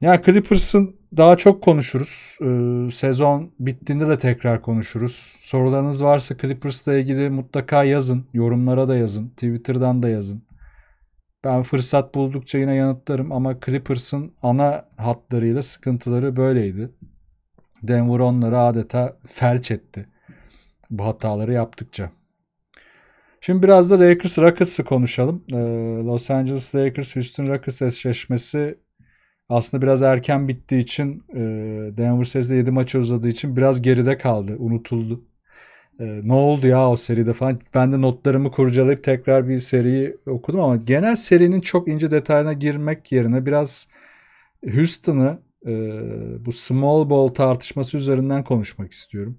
Yani Clippers'ın daha çok konuşuruz. Ee, sezon bittiğinde de tekrar konuşuruz. Sorularınız varsa Clippers'la ilgili mutlaka yazın. Yorumlara da yazın. Twitter'dan da yazın. Ben fırsat buldukça yine yanıtlarım ama Clippers'ın ana hatlarıyla sıkıntıları böyleydi. Denver onları adeta felç etti. Bu hataları yaptıkça. Şimdi biraz da Lakers Rockets'ı konuşalım. Ee, Los Angeles Lakers Houston Rockets eşleşmesi aslında biraz erken bittiği için e, Denver Seriz'de 7 maçı uzadığı için biraz geride kaldı. Unutuldu. E, ne oldu ya o seride falan. Ben de notlarımı kurcalayıp tekrar bir seriyi okudum ama genel serinin çok ince detayına girmek yerine biraz Houston'ı ee, bu small ball tartışması üzerinden konuşmak istiyorum.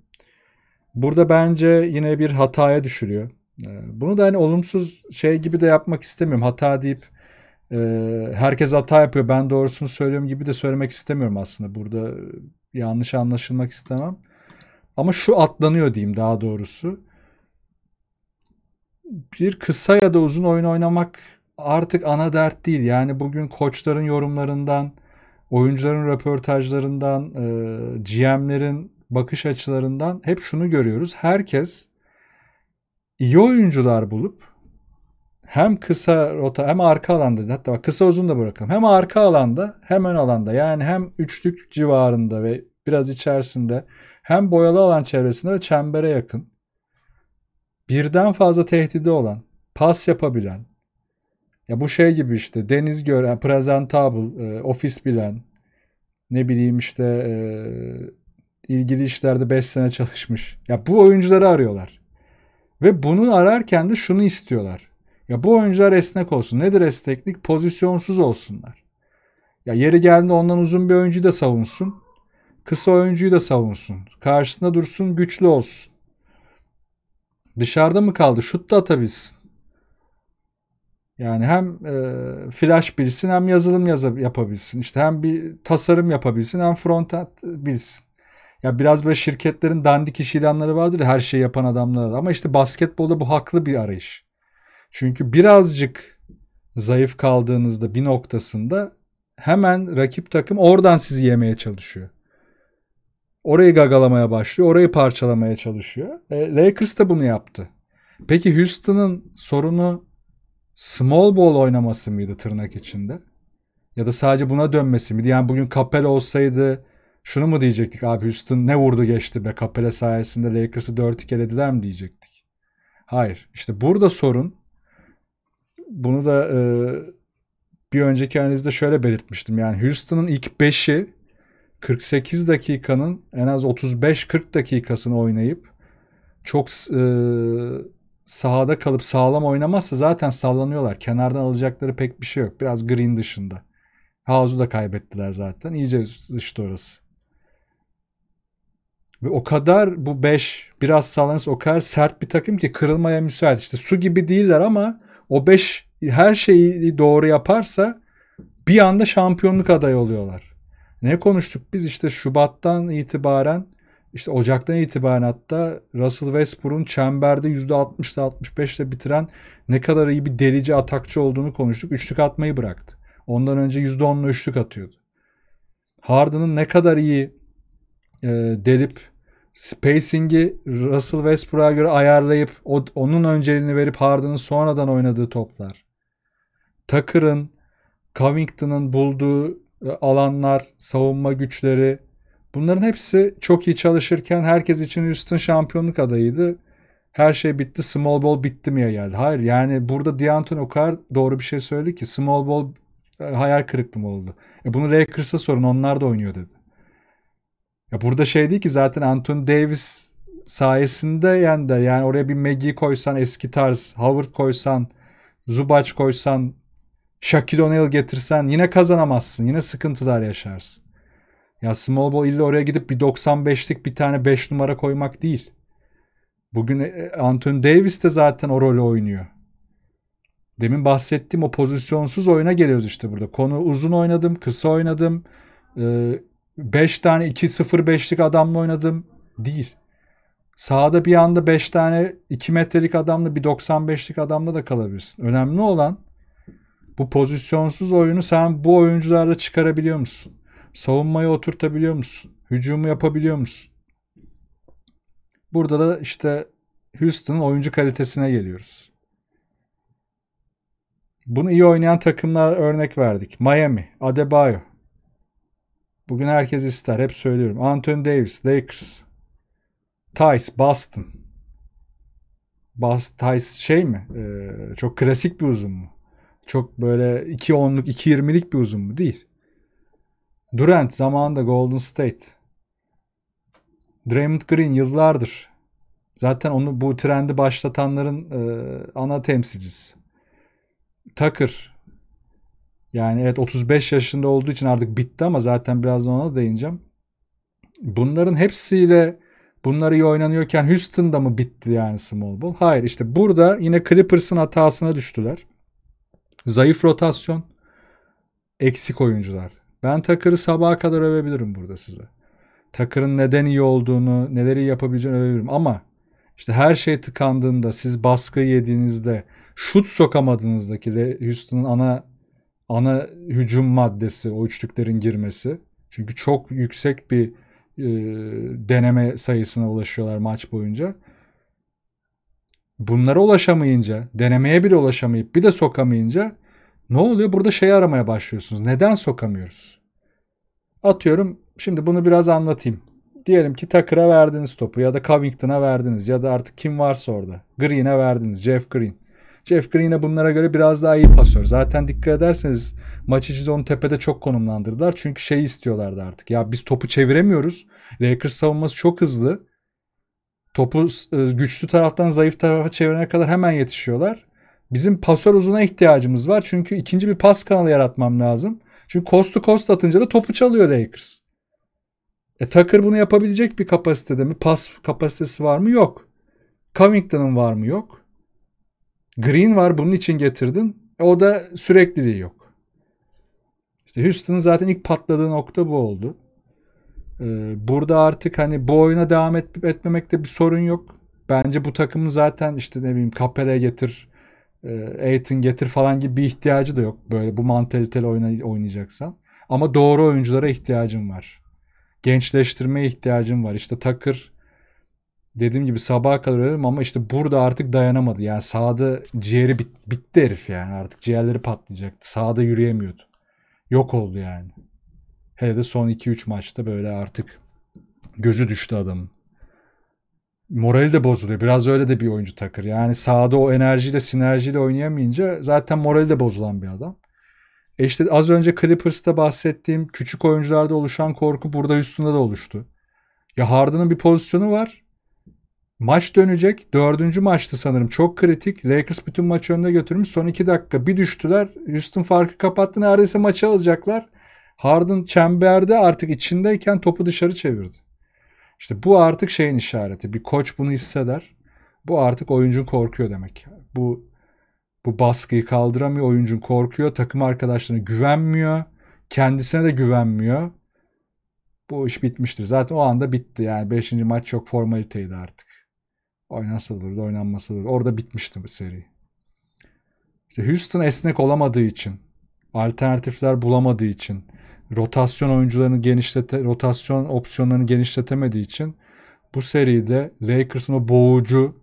Burada bence yine bir hataya düşürüyor. Ee, bunu da hani olumsuz şey gibi de yapmak istemiyorum. Hata deyip e, herkes hata yapıyor ben doğrusunu söylüyorum gibi de söylemek istemiyorum aslında. Burada e, yanlış anlaşılmak istemem. Ama şu atlanıyor diyeyim daha doğrusu. Bir kısa ya da uzun oyun oynamak artık ana dert değil. Yani bugün koçların yorumlarından oyuncuların röportajlarından, e, GM'lerin bakış açılarından hep şunu görüyoruz. Herkes iyi oyuncular bulup hem kısa rota hem arka alanda hatta kısa uzun da bırakalım. Hem arka alanda hem ön alanda yani hem üçlük civarında ve biraz içerisinde hem boyalı alan çevresinde ve çembere yakın birden fazla tehdidi olan, pas yapabilen, ya bu şey gibi işte deniz gören, presentable, e, ofis bilen, ne bileyim işte e, ilgili işlerde 5 sene çalışmış. Ya bu oyuncuları arıyorlar. Ve bunu ararken de şunu istiyorlar. Ya bu oyuncular esnek olsun. Nedir esneklik? Pozisyonsuz olsunlar. Ya yeri geldiğinde ondan uzun bir oyuncu da savunsun. Kısa oyuncuyu da savunsun. Karşısında dursun, güçlü olsun. Dışarıda mı kaldı? Şut da atabilsin. Yani hem e, flash bilsin hem yazılım yazı yapabilsin. İşte hem bir tasarım yapabilsin hem frontend bilsin. Ya biraz böyle şirketlerin dandik iş ilanları vardır ya her şeyi yapan adamlar. Ama işte basketbolda bu haklı bir arayış. Çünkü birazcık zayıf kaldığınızda bir noktasında hemen rakip takım oradan sizi yemeye çalışıyor. Orayı gagalamaya başlıyor, orayı parçalamaya çalışıyor. E, Lakers da bunu yaptı. Peki Houston'ın sorunu small ball oynaması mıydı tırnak içinde? Ya da sadece buna dönmesi miydi? Yani bugün kapel olsaydı şunu mu diyecektik abi Houston ne vurdu geçti be Capella sayesinde Lakers'ı 4-2 elediler mi diyecektik? Hayır. İşte burada sorun bunu da e, bir önceki analizde şöyle belirtmiştim. Yani Houston'ın ilk 5'i 48 dakikanın en az 35-40 dakikasını oynayıp çok e, sahada kalıp sağlam oynamazsa zaten sallanıyorlar. Kenardan alacakları pek bir şey yok. Biraz Green dışında. Havuz'u da kaybettiler zaten. İyice sıçtı orası. Ve o kadar bu 5 biraz sallanırsa o kadar sert bir takım ki kırılmaya müsait. İşte su gibi değiller ama o 5 her şeyi doğru yaparsa bir anda şampiyonluk adayı oluyorlar. Ne konuştuk biz işte Şubat'tan itibaren işte Ocak'tan itibaren hatta Russell Westbrook'un çemberde %60'da 65'le bitiren ne kadar iyi bir delici atakçı olduğunu konuştuk. Üçlük atmayı bıraktı. Ondan önce %10'la üçlük atıyordu. Harden'ın ne kadar iyi e, delip spacing'i Russell Westbrook'a göre ayarlayıp o, onun önceliğini verip Harden'ın sonradan oynadığı toplar. Tucker'ın Covington'ın bulduğu e, alanlar, savunma güçleri, Bunların hepsi çok iyi çalışırken herkes için Houston şampiyonluk adayıydı. Her şey bitti, small ball bitti mi ya geldi. Hayır yani burada D'Anton o kadar doğru bir şey söyledi ki small ball e, hayal kırıklığı oldu? E bunu Lakers'a sorun onlar da oynuyor dedi. Ya burada şey değil ki zaten Anthony Davis sayesinde yendi. Yani oraya bir Maggie koysan eski tarz, Howard koysan, Zubac koysan, Shaquille O'Neal getirsen yine kazanamazsın. Yine sıkıntılar yaşarsın. Ya small ball illa oraya gidip bir 95'lik bir tane 5 numara koymak değil. Bugün e, Anthony Davis de zaten o rolü oynuyor. Demin bahsettiğim o pozisyonsuz oyuna geliyoruz işte burada. Konu uzun oynadım, kısa oynadım. 5 e, tane 2-0-5'lik adamla oynadım. Değil. Sağda bir anda 5 tane 2 metrelik adamla bir 95'lik adamla da kalabilirsin. Önemli olan bu pozisyonsuz oyunu sen bu oyuncularla çıkarabiliyor musun? Savunmayı oturtabiliyor musun? Hücumu yapabiliyor musun? Burada da işte Houston'ın oyuncu kalitesine geliyoruz. Bunu iyi oynayan takımlar örnek verdik. Miami, Adebayo. Bugün herkes ister. Hep söylüyorum. Anthony Davis, Lakers. Tice, Boston. Bas, Tice şey mi? Ee, çok klasik bir uzun mu? Çok böyle 2-10'luk, 2-20'lik bir uzun mu? Değil. Durant zamanında Golden State. Draymond Green yıllardır. Zaten onu bu trendi başlatanların e, ana temsilcisi. Tucker. Yani evet 35 yaşında olduğu için artık bitti ama zaten birazdan ona değineceğim. Bunların hepsiyle bunlar iyi oynanıyorken Houston'da mı bitti yani small ball? Hayır işte burada yine Clippers'ın hatasına düştüler. Zayıf rotasyon, eksik oyuncular. Ben Takır'ı sabaha kadar övebilirim burada size. Takır'ın neden iyi olduğunu, neleri yapabileceğini övebilirim ama işte her şey tıkandığında, siz baskı yediğinizde, şut sokamadığınızda ki de Houston'ın ana ana hücum maddesi o üçlüklerin girmesi. Çünkü çok yüksek bir e, deneme sayısına ulaşıyorlar maç boyunca. Bunlara ulaşamayınca, denemeye bile ulaşamayıp bir de sokamayınca ne oluyor? Burada şeyi aramaya başlıyorsunuz. Neden sokamıyoruz? Atıyorum şimdi bunu biraz anlatayım. Diyelim ki Tucker'a verdiniz topu ya da Covington'a verdiniz ya da artık kim varsa orada. Green'e verdiniz. Jeff Green. Jeff Green'e bunlara göre biraz daha iyi pasör. Zaten dikkat ederseniz maç içinde onu tepede çok konumlandırdılar. Çünkü şey istiyorlardı artık. Ya biz topu çeviremiyoruz. Lakers savunması çok hızlı. Topu e, güçlü taraftan zayıf tarafa çevirene kadar hemen yetişiyorlar. Bizim pasör uzuna ihtiyacımız var. Çünkü ikinci bir pas kanalı yaratmam lazım. Çünkü cost to cost atınca da topu çalıyor Lakers. E Tucker bunu yapabilecek bir kapasitede mi? Pas kapasitesi var mı? Yok. Covington'ın var mı? Yok. Green var bunun için getirdin. E, o da sürekliliği yok. İşte Houston'ın zaten ilk patladığı nokta bu oldu. Ee, burada artık hani bu oyuna devam et, etmemekte bir sorun yok. Bence bu takımın zaten işte ne bileyim Capela'ya getir, e, Aiton getir falan gibi bir ihtiyacı da yok. Böyle bu mantaliteli oynayacaksan. Ama doğru oyunculara ihtiyacım var. Gençleştirmeye ihtiyacım var. İşte Takır dediğim gibi sabaha kadar ölelim ama işte burada artık dayanamadı. Yani sahada ciğeri bit, bitti herif yani artık ciğerleri patlayacaktı. Sahada yürüyemiyordu. Yok oldu yani. Hele de son 2-3 maçta böyle artık gözü düştü adamın morali de bozuluyor. Biraz öyle de bir oyuncu takır. Yani sahada o enerjiyle sinerjiyle oynayamayınca zaten morali de bozulan bir adam. E işte az önce Clippers'ta bahsettiğim küçük oyuncularda oluşan korku burada üstünde de oluştu. Ya Harden'ın bir pozisyonu var. Maç dönecek. Dördüncü maçtı sanırım. Çok kritik. Lakers bütün maçı önüne götürmüş. Son iki dakika bir düştüler. Houston farkı kapattı. Neredeyse maçı alacaklar. Harden çemberde artık içindeyken topu dışarı çevirdi. İşte bu artık şeyin işareti. Bir koç bunu hisseder. Bu artık oyuncun korkuyor demek. Bu bu baskıyı kaldıramıyor. Oyuncun korkuyor. Takım arkadaşlarına güvenmiyor. Kendisine de güvenmiyor. Bu iş bitmiştir. Zaten o anda bitti. Yani 5. maç çok formaliteydi artık. Oynansa olurdu, oynanmasa olurdu. Orada bitmişti bu seri. İşte Houston esnek olamadığı için, alternatifler bulamadığı için, rotasyon oyuncularını genişlete, rotasyon opsiyonlarını genişletemediği için bu seride Lakers'ın o boğucu,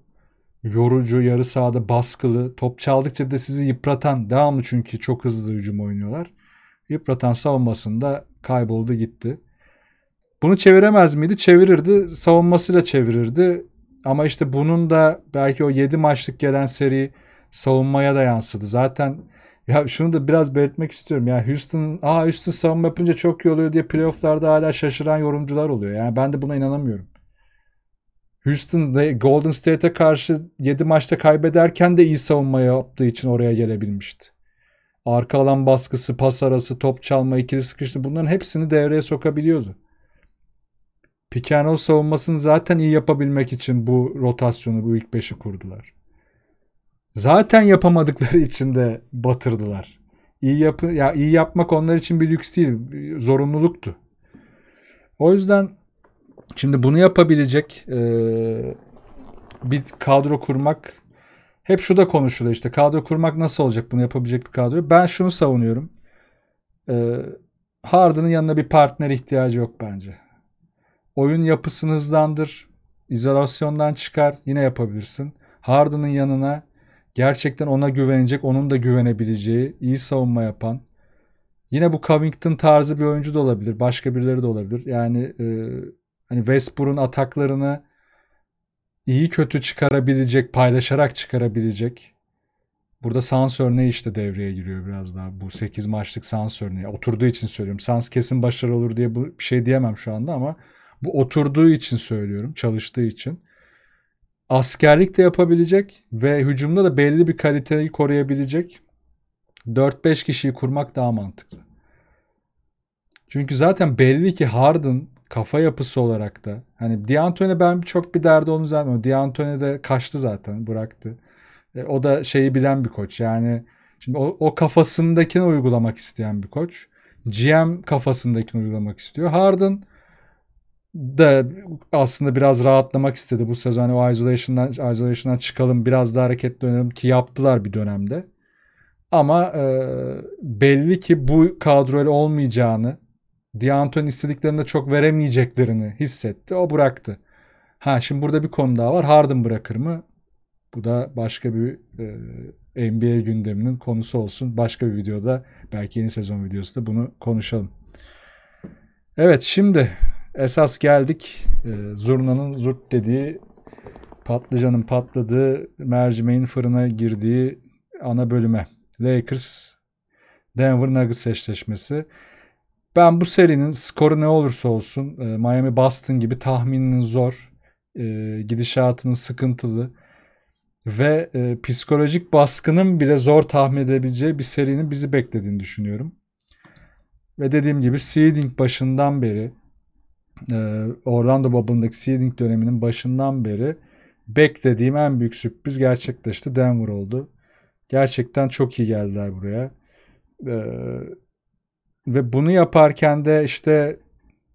yorucu, yarı sahada baskılı, top çaldıkça da sizi yıpratan, devamlı çünkü çok hızlı hücum oynuyorlar. Yıpratan savunmasında kayboldu gitti. Bunu çeviremez miydi? Çevirirdi. Savunmasıyla çevirirdi. Ama işte bunun da belki o 7 maçlık gelen seri savunmaya da yansıdı. Zaten ya şunu da biraz belirtmek istiyorum. Ya Houston, aa Houston savunma yapınca çok iyi oluyor diye playofflarda hala şaşıran yorumcular oluyor. Yani ben de buna inanamıyorum. Houston Golden State'e karşı 7 maçta kaybederken de iyi savunma yaptığı için oraya gelebilmişti. Arka alan baskısı, pas arası, top çalma, ikili sıkıştı bunların hepsini devreye sokabiliyordu. Pikenol savunmasını zaten iyi yapabilmek için bu rotasyonu, bu ilk beşi kurdular zaten yapamadıkları [LAUGHS] için de batırdılar. İyi yapı ya iyi yapmak onlar için bir lüks değil, bir zorunluluktu. O yüzden şimdi bunu yapabilecek e, bir kadro kurmak hep şu da konuşuluyor işte kadro kurmak nasıl olacak bunu yapabilecek bir kadro. Ben şunu savunuyorum. E, Harden'ın yanına bir partner ihtiyacı yok bence. Oyun yapısını hızlandır. izolasyondan çıkar. Yine yapabilirsin. Harden'ın yanına gerçekten ona güvenecek, onun da güvenebileceği, iyi savunma yapan. Yine bu Covington tarzı bir oyuncu da olabilir. Başka birileri de olabilir. Yani e, hani Westbrook'un ataklarını iyi kötü çıkarabilecek, paylaşarak çıkarabilecek. Burada Sans örneği işte devreye giriyor biraz daha. Bu 8 maçlık Sans örneği. Oturduğu için söylüyorum. Sans kesin başarılı olur diye bu, bir şey diyemem şu anda ama bu oturduğu için söylüyorum. Çalıştığı için askerlik de yapabilecek ve hücumda da belli bir kaliteyi koruyabilecek 4-5 kişiyi kurmak daha mantıklı. Çünkü zaten belli ki Harden kafa yapısı olarak da hani D'Antoni ben çok bir derdi onu zannediyorum. D'Antoni de kaçtı zaten bıraktı. E, o da şeyi bilen bir koç yani şimdi o, o kafasındakini uygulamak isteyen bir koç. GM kafasındakini uygulamak istiyor. Harden da aslında biraz rahatlamak istedi bu sezon. Hani o isolation'dan, isolation'dan çıkalım biraz daha hareketli oynayalım ki yaptılar bir dönemde. Ama e, belli ki bu kadroyla olmayacağını D'Antoni istediklerinde çok veremeyeceklerini hissetti. O bıraktı. Ha şimdi burada bir konu daha var. Harden bırakır mı? Bu da başka bir e, NBA gündeminin konusu olsun. Başka bir videoda belki yeni sezon videosu da bunu konuşalım. Evet şimdi Esas geldik e, zurnanın zurt dediği, patlıcanın patladığı, mercimeğin fırına girdiği ana bölüme. Lakers Denver Nuggets eşleşmesi. Ben bu serinin skoru ne olursa olsun e, Miami Boston gibi tahmininin zor, e, gidişatının sıkıntılı ve e, psikolojik baskının bile zor tahmin edebileceği bir serinin bizi beklediğini düşünüyorum. Ve dediğim gibi seeding başından beri e, Orlando Bubble'ındaki seeding döneminin başından beri beklediğim en büyük sürpriz gerçekleşti. Denver oldu. Gerçekten çok iyi geldiler buraya. E, ve bunu yaparken de işte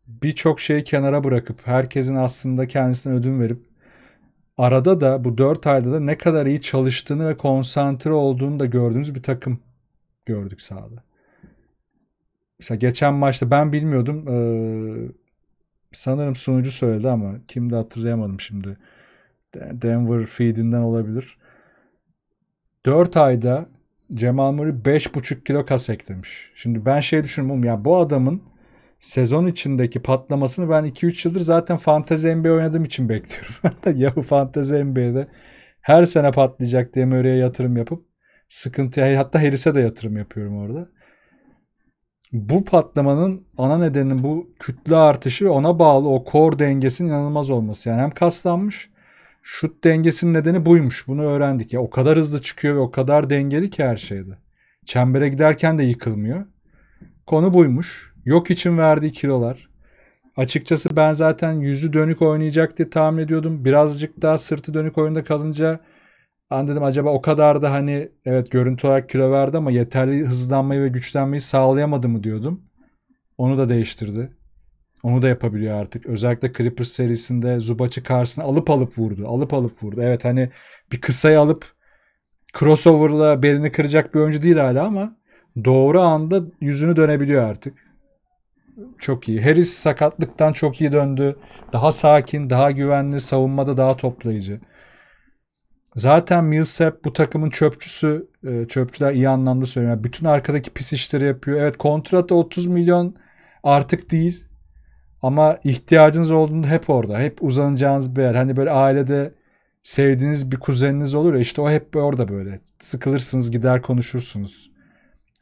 birçok şeyi kenara bırakıp herkesin aslında kendisine ödün verip arada da bu 4 ayda da ne kadar iyi çalıştığını ve konsantre olduğunu da gördüğümüz bir takım gördük sahada. Mesela geçen maçta ben bilmiyordum. Ee, sanırım sunucu söyledi ama kimdi hatırlayamadım şimdi. Denver feedinden olabilir. 4 ayda Cemal Murray 5,5 kilo kas eklemiş. Şimdi ben şey düşünüyorum ya bu adamın sezon içindeki patlamasını ben 2-3 yıldır zaten Fantasy NBA oynadığım için bekliyorum. [LAUGHS] ya Fantasy NBA'de her sene patlayacak diye Murray'e yatırım yapıp sıkıntıya hatta Harris'e de yatırım yapıyorum orada bu patlamanın ana nedeni bu kütle artışı ve ona bağlı o kor dengesinin inanılmaz olması. Yani hem kaslanmış şut dengesinin nedeni buymuş. Bunu öğrendik. Ya o kadar hızlı çıkıyor ve o kadar dengeli ki her şeyde. Çembere giderken de yıkılmıyor. Konu buymuş. Yok için verdiği kilolar. Açıkçası ben zaten yüzü dönük oynayacak diye tahmin ediyordum. Birazcık daha sırtı dönük oyunda kalınca An dedim acaba o kadar da hani evet görüntü olarak kilo verdi ama yeterli hızlanmayı ve güçlenmeyi sağlayamadı mı diyordum. Onu da değiştirdi. Onu da yapabiliyor artık. Özellikle Clippers serisinde Zubac'ı karşısına alıp alıp vurdu. Alıp alıp vurdu. Evet hani bir kısayı alıp crossover'la belini kıracak bir oyuncu değil hala ama doğru anda yüzünü dönebiliyor artık. Çok iyi. Harris sakatlıktan çok iyi döndü. Daha sakin, daha güvenli, savunmada daha toplayıcı. Zaten Millsap bu takımın çöpçüsü. E, çöpçüler iyi anlamda söylüyorum. Yani bütün arkadaki pis işleri yapıyor. Evet kontrata 30 milyon artık değil. Ama ihtiyacınız olduğunda hep orada. Hep uzanacağınız bir yer. Hani böyle ailede sevdiğiniz bir kuzeniniz olur ya işte o hep orada böyle. Sıkılırsınız gider konuşursunuz.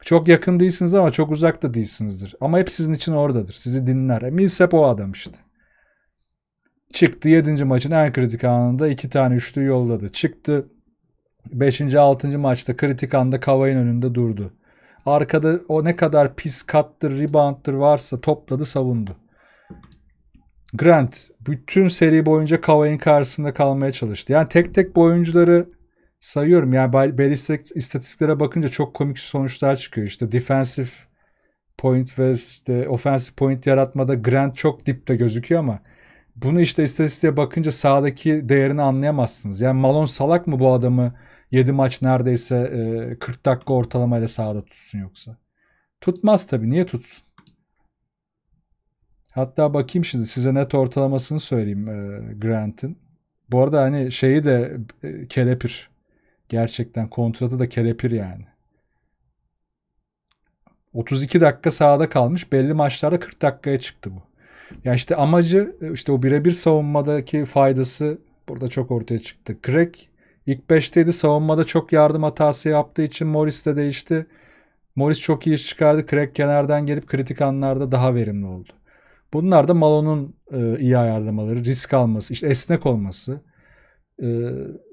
Çok yakın değilsiniz ama çok uzak da değilsinizdir. Ama hep sizin için oradadır. Sizi dinler. E, Millsap o adam işte. Çıktı 7. maçın en kritik anında 2 tane üçlü yolladı. Çıktı 5. 6. maçta kritik anda Kavay'ın önünde durdu. Arkada o ne kadar pis kattır, reboundtır varsa topladı, savundu. Grant bütün seri boyunca Kavay'ın karşısında kalmaya çalıştı. Yani tek tek bu oyuncuları sayıyorum. Yani belli istatistiklere bakınca çok komik sonuçlar çıkıyor. İşte defensive point ve işte offensive point yaratmada Grant çok dipte gözüküyor ama bunu işte istatistiğe bakınca sahadaki değerini anlayamazsınız. Yani Malon salak mı bu adamı 7 maç neredeyse 40 e, dakika ortalamayla sahada tutsun yoksa? Tutmaz tabii. Niye tutsun? Hatta bakayım şimdi size net ortalamasını söyleyeyim e, Grant'ın. Bu arada hani şeyi de e, kelepir. Gerçekten kontratı da kelepir yani. 32 dakika sahada kalmış. Belli maçlarda 40 dakikaya çıktı bu. Ya işte amacı e, işte o birebir savunmadaki faydası burada çok ortaya çıktı. Craig ilk 5'teydi savunmada çok yardım hatası yaptığı için Morris de değişti. Morris çok iyi iş çıkardı. Craig kenardan gelip kritik anlarda daha verimli oldu. Bunlar da Malone'un e, iyi ayarlamaları, risk alması, işte esnek olması e,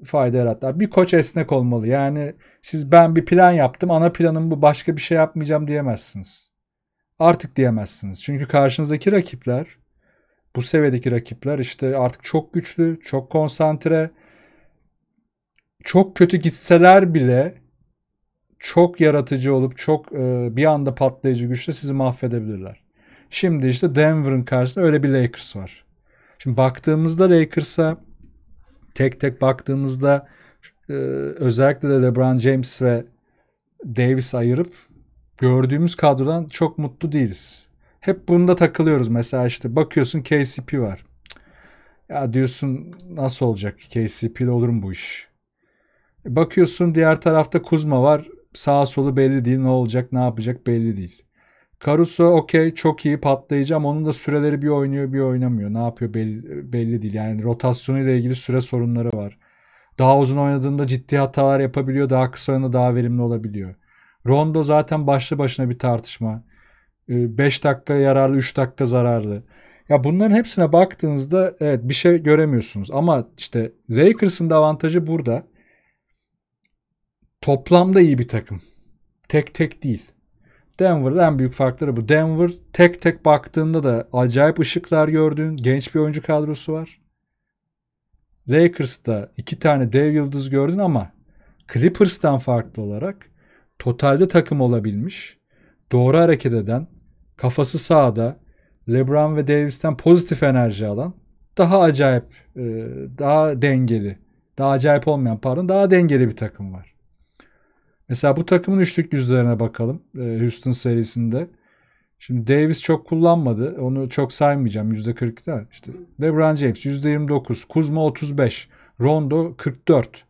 fayda yarattı. Bir koç esnek olmalı. Yani siz ben bir plan yaptım, ana planım bu, başka bir şey yapmayacağım diyemezsiniz artık diyemezsiniz. Çünkü karşınızdaki rakipler bu seviyedeki rakipler işte artık çok güçlü, çok konsantre. Çok kötü gitseler bile çok yaratıcı olup çok e, bir anda patlayıcı güçle sizi mahvedebilirler. Şimdi işte Denver'ın karşısında öyle bir Lakers var. Şimdi baktığımızda Lakers'a tek tek baktığımızda e, özellikle de LeBron James ve Davis ayırıp gördüğümüz kadrodan çok mutlu değiliz. Hep bunda takılıyoruz mesela işte bakıyorsun KCP var. Ya diyorsun nasıl olacak KCP ile olur mu bu iş? E, bakıyorsun diğer tarafta Kuzma var. Sağ solu belli değil ne olacak ne yapacak belli değil. Caruso okey çok iyi Patlayacağım. onun da süreleri bir oynuyor bir oynamıyor. Ne yapıyor belli, belli değil. Yani rotasyonu ile ilgili süre sorunları var. Daha uzun oynadığında ciddi hatalar yapabiliyor. Daha kısa oynadığında daha verimli olabiliyor. Rondo zaten başlı başına bir tartışma. 5 ee, dakika yararlı, 3 dakika zararlı. Ya bunların hepsine baktığınızda evet bir şey göremiyorsunuz. Ama işte Lakers'ın da avantajı burada. Toplamda iyi bir takım. Tek tek değil. Denver'ın en büyük farkları bu. Denver tek tek baktığında da acayip ışıklar gördüğün genç bir oyuncu kadrosu var. Lakers'ta iki tane dev yıldız gördün ama Clippers'tan farklı olarak totalde takım olabilmiş, doğru hareket eden, kafası sağda, LeBron ve Davis'ten pozitif enerji alan, daha acayip, e, daha dengeli, daha acayip olmayan pardon, daha dengeli bir takım var. Mesela bu takımın üçlük yüzlerine bakalım e, Houston serisinde. Şimdi Davis çok kullanmadı. Onu çok saymayacağım. %40'da işte. LeBron James %29. Kuzma 35. Rondo 44.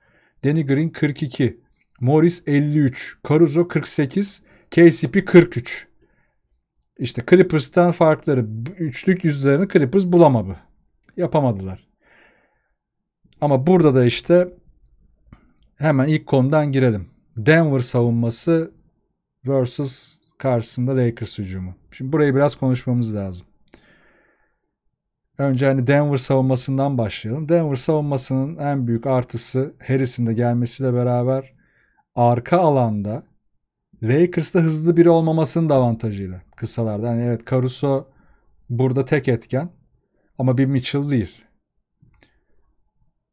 Danny Green 42. Morris 53, Caruso 48, KCP 43. İşte Clippers'tan farkları üçlük yüzlerini Clippers bulamadı. Yapamadılar. Ama burada da işte hemen ilk konudan girelim. Denver savunması versus karşısında Lakers hücumu. Şimdi burayı biraz konuşmamız lazım. Önce hani Denver savunmasından başlayalım. Denver savunmasının en büyük artısı Harris'in de gelmesiyle beraber arka alanda Lakers'ta hızlı biri olmamasının da avantajıyla kısalarda. Yani evet Caruso burada tek etken ama bir Mitchell değil.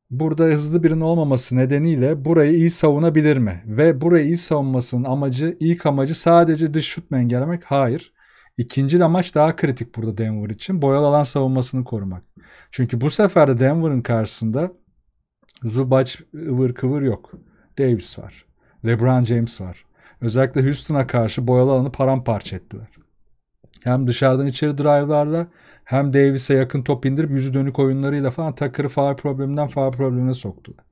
Burada hızlı birinin olmaması nedeniyle burayı iyi savunabilir mi? Ve burayı iyi savunmasının amacı, ilk amacı sadece dış şut mu engellemek? Hayır. İkinci amaç daha kritik burada Denver için. Boyalı alan savunmasını korumak. Çünkü bu sefer de Denver'ın karşısında Zubac ıvır kıvır yok. Davis var. LeBron James var. Özellikle Houston'a karşı boyalı alanı paramparça ettiler. Hem dışarıdan içeri drive'larla hem Davis'e yakın top indirip yüzü dönük oyunlarıyla falan Tucker'ı faal probleminden faal problemine soktular.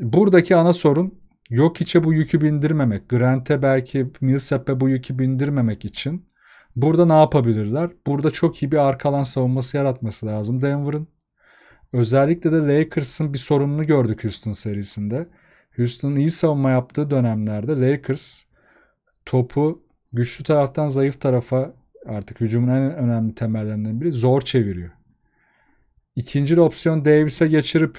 Buradaki ana sorun yok içe bu yükü bindirmemek. Grant'e belki Millsap'e bu yükü bindirmemek için burada ne yapabilirler? Burada çok iyi bir arkalan savunması yaratması lazım Denver'ın. Özellikle de Lakers'ın bir sorununu gördük Houston serisinde. Houston'ın iyi savunma yaptığı dönemlerde Lakers topu güçlü taraftan zayıf tarafa artık hücumun en önemli temellerinden biri zor çeviriyor. İkinci opsiyon Davis'e geçirip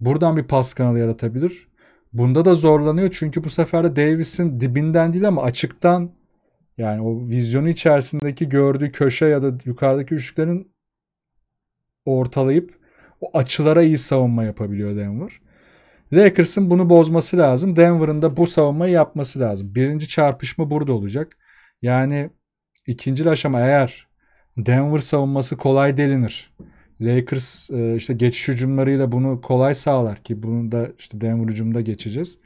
buradan bir pas kanalı yaratabilir. Bunda da zorlanıyor çünkü bu sefer de Davis'in dibinden değil ama açıktan yani o vizyonu içerisindeki gördüğü köşe ya da yukarıdaki üçlüklerin ortalayıp o açılara iyi savunma yapabiliyor Denver. Lakers'ın bunu bozması lazım. Denver'ın da bu savunmayı yapması lazım. Birinci çarpışma burada olacak. Yani ikinci aşama eğer Denver savunması kolay delinir. Lakers e, işte geçiş hücumlarıyla bunu kolay sağlar ki bunu da işte Denver hücumda geçeceğiz.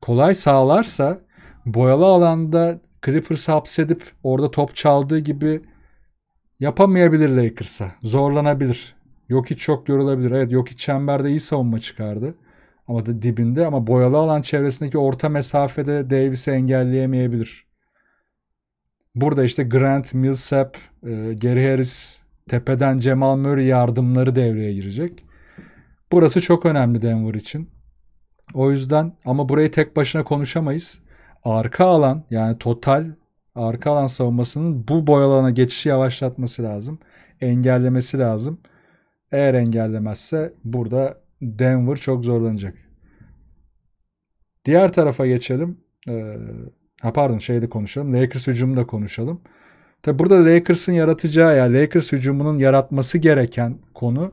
Kolay sağlarsa boyalı alanda Clippers hapsedip orada top çaldığı gibi yapamayabilir Lakers'a. Zorlanabilir. Yok hiç çok yorulabilir. Evet yok hiç çemberde iyi savunma çıkardı ama da dibinde ama boyalı alan çevresindeki orta mesafede Davis'i engelleyemeyebilir. Burada işte Grant, Millsap, e, Gary Harris, tepeden Cemal Murray yardımları devreye girecek. Burası çok önemli Denver için. O yüzden ama burayı tek başına konuşamayız. Arka alan yani total arka alan savunmasının bu boyalana geçişi yavaşlatması lazım. Engellemesi lazım. Eğer engellemezse burada Denver çok zorlanacak. Diğer tarafa geçelim. Ee, ha pardon şeyde konuşalım. Lakers hücumu da konuşalım. Tabi burada Lakers'ın yaratacağı ya yani Lakers hücumunun yaratması gereken konu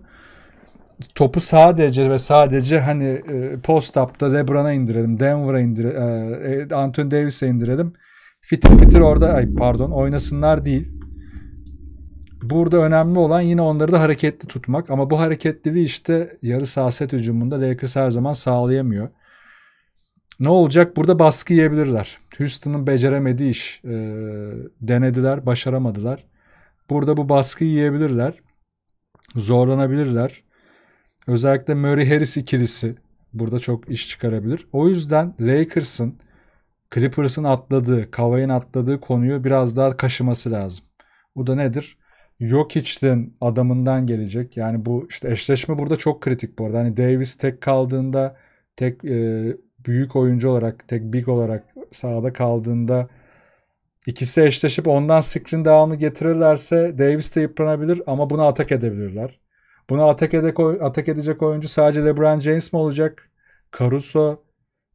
topu sadece ve sadece hani e, post up'ta LeBron'a indirelim, Denver'a indirelim, e, e, Anthony Davis'e indirelim. Fitir fitir orada ay pardon oynasınlar değil. Burada önemli olan yine onları da hareketli tutmak. Ama bu hareketliliği işte yarı saha set hücumunda Lakers her zaman sağlayamıyor. Ne olacak? Burada baskı yiyebilirler. Houston'ın beceremediği iş. E, denediler, başaramadılar. Burada bu baskı yiyebilirler. Zorlanabilirler. Özellikle Murray Harris ikilisi burada çok iş çıkarabilir. O yüzden Lakers'ın Clippers'ın atladığı, Kavai'nin atladığı konuyu biraz daha kaşıması lazım. Bu da nedir? Jokic'in adamından gelecek. Yani bu işte eşleşme burada çok kritik bu arada. Hani Davis tek kaldığında tek e, büyük oyuncu olarak, tek big olarak sahada kaldığında ikisi eşleşip ondan screen devamı getirirlerse Davis de yıpranabilir ama buna atak edebilirler. Buna atak, ede atak edecek oyuncu sadece LeBron James mi olacak? Caruso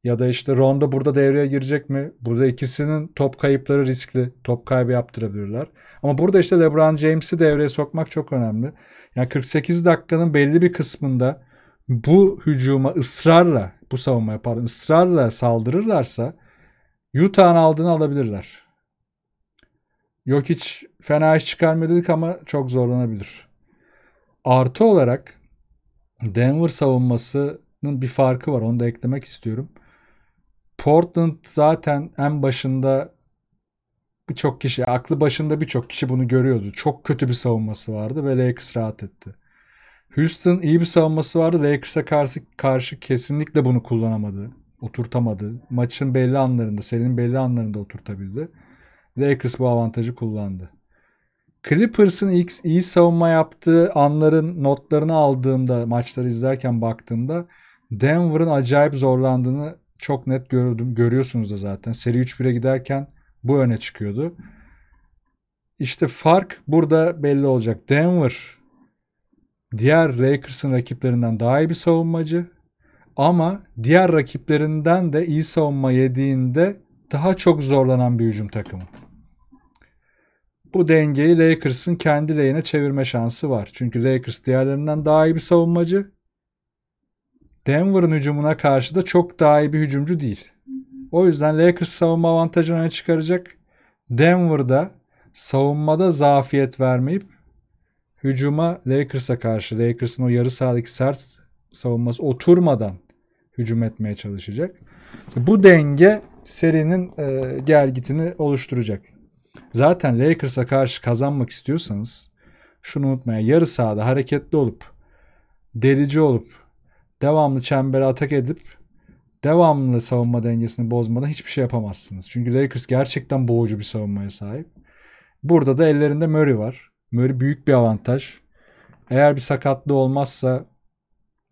ya da işte Rondo burada devreye girecek mi? Burada ikisinin top kayıpları riskli. Top kaybı yaptırabilirler. Ama burada işte LeBron James'i devreye sokmak çok önemli. Yani 48 dakikanın belli bir kısmında bu hücuma ısrarla, bu savunmaya pardon ısrarla saldırırlarsa Utah'ın aldığını alabilirler. Yok hiç fena iş çıkarmadık ama çok zorlanabilir. Artı olarak Denver savunmasının bir farkı var. Onu da eklemek istiyorum. Portland zaten en başında birçok kişi, aklı başında birçok kişi bunu görüyordu. Çok kötü bir savunması vardı ve Lakers rahat etti. Houston iyi bir savunması vardı. Lakers'a karşı, karşı kesinlikle bunu kullanamadı. Oturtamadı. Maçın belli anlarında, serinin belli anlarında oturtabildi. Lakers bu avantajı kullandı. Clippers'ın ilk iyi savunma yaptığı anların notlarını aldığımda, maçları izlerken baktığımda Denver'ın acayip zorlandığını çok net gördüm. Görüyorsunuz da zaten. Seri 3-1'e giderken bu öne çıkıyordu. İşte fark burada belli olacak. Denver diğer Lakers'ın rakiplerinden daha iyi bir savunmacı ama diğer rakiplerinden de iyi savunma yediğinde daha çok zorlanan bir hücum takımı. Bu dengeyi Lakers'ın kendi lehine çevirme şansı var. Çünkü Lakers diğerlerinden daha iyi bir savunmacı. Denver'ın hücumuna karşı da çok daha iyi bir hücumcu değil. O yüzden Lakers savunma avantajını öne çıkaracak. Denver'da savunmada zafiyet vermeyip hücuma Lakers'a karşı Lakers'ın o yarı sahadaki sert savunması oturmadan hücum etmeye çalışacak. Bu denge serinin e, gergitini oluşturacak. Zaten Lakers'a karşı kazanmak istiyorsanız şunu unutmayın. Yarı sahada hareketli olup delici olup devamlı çembere atak edip devamlı savunma dengesini bozmadan hiçbir şey yapamazsınız. Çünkü Lakers gerçekten boğucu bir savunmaya sahip. Burada da ellerinde Murray var. Murray büyük bir avantaj. Eğer bir sakatlığı olmazsa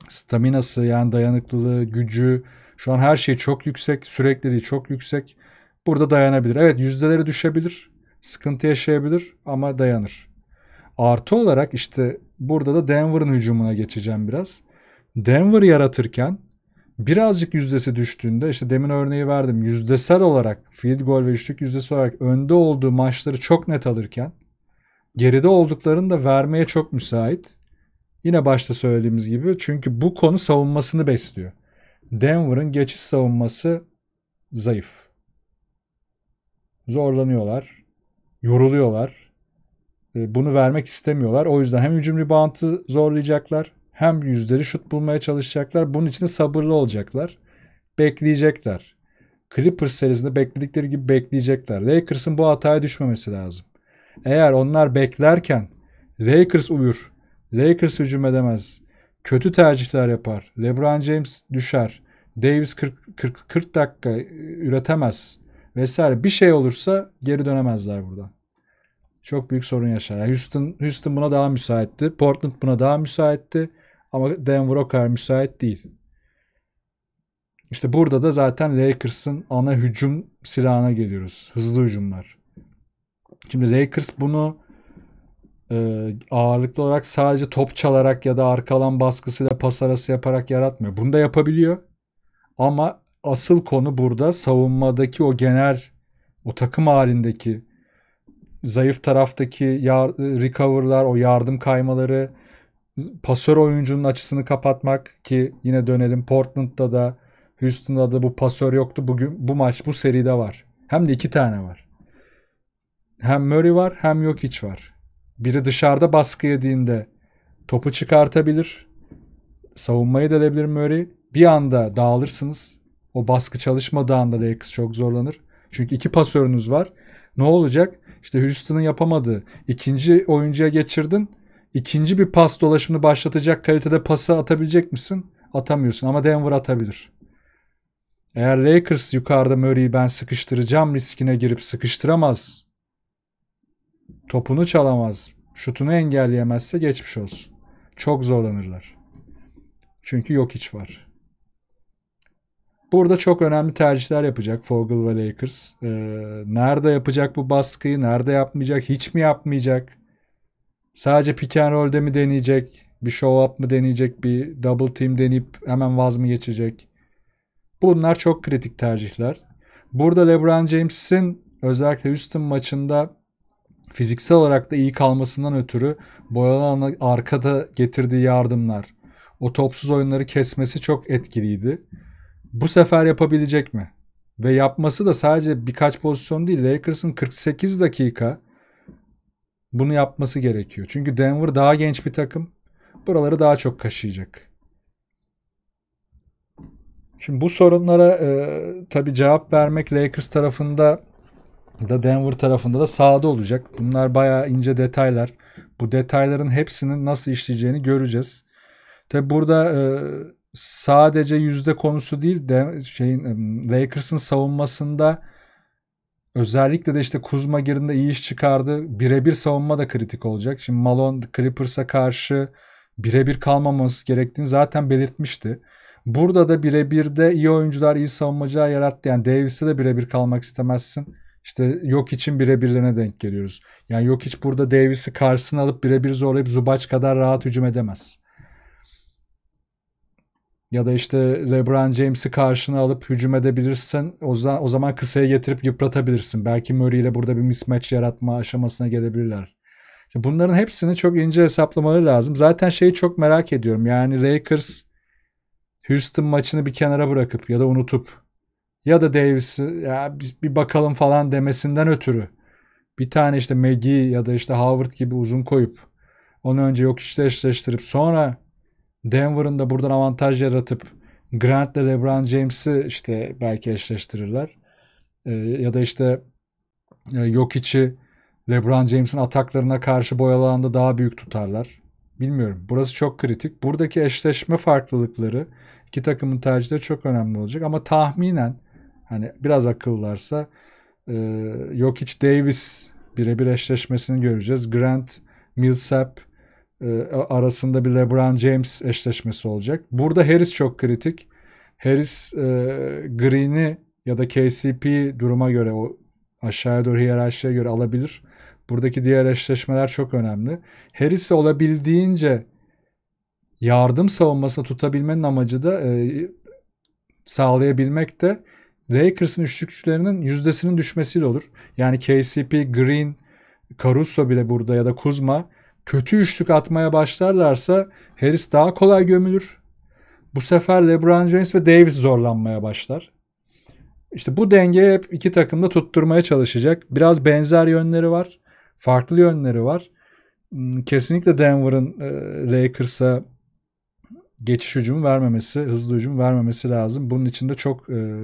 staminası yani dayanıklılığı, gücü şu an her şey çok yüksek. Sürekliliği çok yüksek. Burada dayanabilir. Evet yüzdeleri düşebilir. Sıkıntı yaşayabilir ama dayanır. Artı olarak işte burada da Denver'ın hücumuna geçeceğim biraz. Denver yaratırken birazcık yüzdesi düştüğünde işte demin örneği verdim yüzdesel olarak field goal ve üçlük yüzdesi olarak önde olduğu maçları çok net alırken geride olduklarını da vermeye çok müsait. Yine başta söylediğimiz gibi çünkü bu konu savunmasını besliyor. Denver'ın geçiş savunması zayıf. Zorlanıyorlar. Yoruluyorlar. E, bunu vermek istemiyorlar. O yüzden hem hücum rebound'ı zorlayacaklar hem yüzleri şut bulmaya çalışacaklar. Bunun için sabırlı olacaklar. Bekleyecekler. Clippers serisinde bekledikleri gibi bekleyecekler. Lakers'ın bu hataya düşmemesi lazım. Eğer onlar beklerken Lakers uyur. Lakers hücum edemez. Kötü tercihler yapar. LeBron James düşer. Davis 40, 40, 40 dakika üretemez vesaire bir şey olursa geri dönemezler burada. Çok büyük sorun yaşar. Houston, Houston buna daha müsaitti. Portland buna daha müsaitti. Ama Denver o kadar müsait değil. İşte burada da zaten Lakers'ın ana hücum silahına geliyoruz. Hızlı hücumlar. Şimdi Lakers bunu e, ağırlıklı olarak sadece top çalarak ya da arka alan baskısıyla pas arası yaparak yaratmıyor. Bunu da yapabiliyor. Ama asıl konu burada savunmadaki o genel o takım halindeki zayıf taraftaki yar, e, recover'lar, o yardım kaymaları, pasör oyuncunun açısını kapatmak ki yine dönelim Portland'da da Houston'da da bu pasör yoktu. Bugün bu maç bu seride var. Hem de iki tane var. Hem Murray var hem Jokic var. Biri dışarıda baskı yediğinde topu çıkartabilir. Savunmayı delebilir Murray. Bir anda dağılırsınız. O baskı çalışmadığı anda Lakers çok zorlanır. Çünkü iki pasörünüz var. Ne olacak? İşte Houston'ın yapamadığı. ikinci oyuncuya geçirdin ikinci bir pas dolaşımını başlatacak kalitede pası atabilecek misin? Atamıyorsun ama Denver atabilir. Eğer Lakers yukarıda Murray'i ben sıkıştıracağım riskine girip sıkıştıramaz. Topunu çalamaz. Şutunu engelleyemezse geçmiş olsun. Çok zorlanırlar. Çünkü yok hiç var. Burada çok önemli tercihler yapacak Fogel ve Lakers. Ee, nerede yapacak bu baskıyı, nerede yapmayacak, hiç mi yapmayacak? Sadece pick and roll'de mi deneyecek? Bir show up mı deneyecek? Bir double team deneyip hemen vaz mı geçecek? Bunlar çok kritik tercihler. Burada LeBron James'in özellikle Houston maçında fiziksel olarak da iyi kalmasından ötürü Boyalan'a arkada getirdiği yardımlar, o topsuz oyunları kesmesi çok etkiliydi. Bu sefer yapabilecek mi? Ve yapması da sadece birkaç pozisyon değil. Lakers'ın 48 dakika bunu yapması gerekiyor. Çünkü Denver daha genç bir takım. Buraları daha çok kaşıyacak. Şimdi bu sorunlara e, tabii cevap vermek Lakers tarafında da Denver tarafında da sahada olacak. Bunlar bayağı ince detaylar. Bu detayların hepsinin nasıl işleyeceğini göreceğiz. Tabi burada e, sadece yüzde konusu değil de şeyin e, Lakers'ın savunmasında Özellikle de işte Kuzma girdiğinde iyi iş çıkardı. Birebir savunma da kritik olacak. Şimdi Malone Clippers'a karşı birebir kalmaması gerektiğini zaten belirtmişti. Burada da birebir de iyi oyuncular iyi savunmacılar yarattı. Yani Davis'e de birebir kalmak istemezsin. İşte yok için birebirlerine denk geliyoruz. Yani yok hiç burada Davis'i karşısına alıp birebir zorlayıp Zubac kadar rahat hücum edemez. Ya da işte LeBron James'i karşına alıp hücum edebilirsen o zaman, o zaman kısaya getirip yıpratabilirsin. Belki Murray ile burada bir mismatch yaratma aşamasına gelebilirler. İşte bunların hepsini çok ince hesaplamaları lazım. Zaten şeyi çok merak ediyorum. Yani Lakers Houston maçını bir kenara bırakıp ya da unutup ya da Davis ya bir bakalım falan demesinden ötürü bir tane işte McGee ya da işte Howard gibi uzun koyup onu önce yok işte eşleştirip sonra Denver'ın da buradan avantaj yaratıp Grant'le LeBron James'i işte belki eşleştirirler. E, ya da işte e, yok LeBron James'in ataklarına karşı boyalanında daha büyük tutarlar. Bilmiyorum. Burası çok kritik. Buradaki eşleşme farklılıkları iki takımın tercihleri çok önemli olacak. Ama tahminen hani biraz akıllarsa e, Jokic Davis birebir eşleşmesini göreceğiz. Grant, Millsap, e, arasında bir LeBron James eşleşmesi olacak. Burada Harris çok kritik. Harris e, Green'i ya da KCP duruma göre o aşağıya doğru hiyerarşiye göre alabilir. Buradaki diğer eşleşmeler çok önemli. Harris'i olabildiğince yardım savunmasını tutabilmenin amacı da e, sağlayabilmek de Lakers'ın üçlükçülerinin yüzdesinin düşmesiyle olur. Yani KCP, Green, Caruso bile burada ya da Kuzma kötü üçlük atmaya başlarlarsa Harris daha kolay gömülür. Bu sefer LeBron James ve Davis zorlanmaya başlar. İşte bu dengeyi hep iki takım da tutturmaya çalışacak. Biraz benzer yönleri var. Farklı yönleri var. Hmm, kesinlikle Denver'ın e, Lakers'a geçiş hücumu vermemesi, hızlı hücum vermemesi lazım. Bunun için de çok e,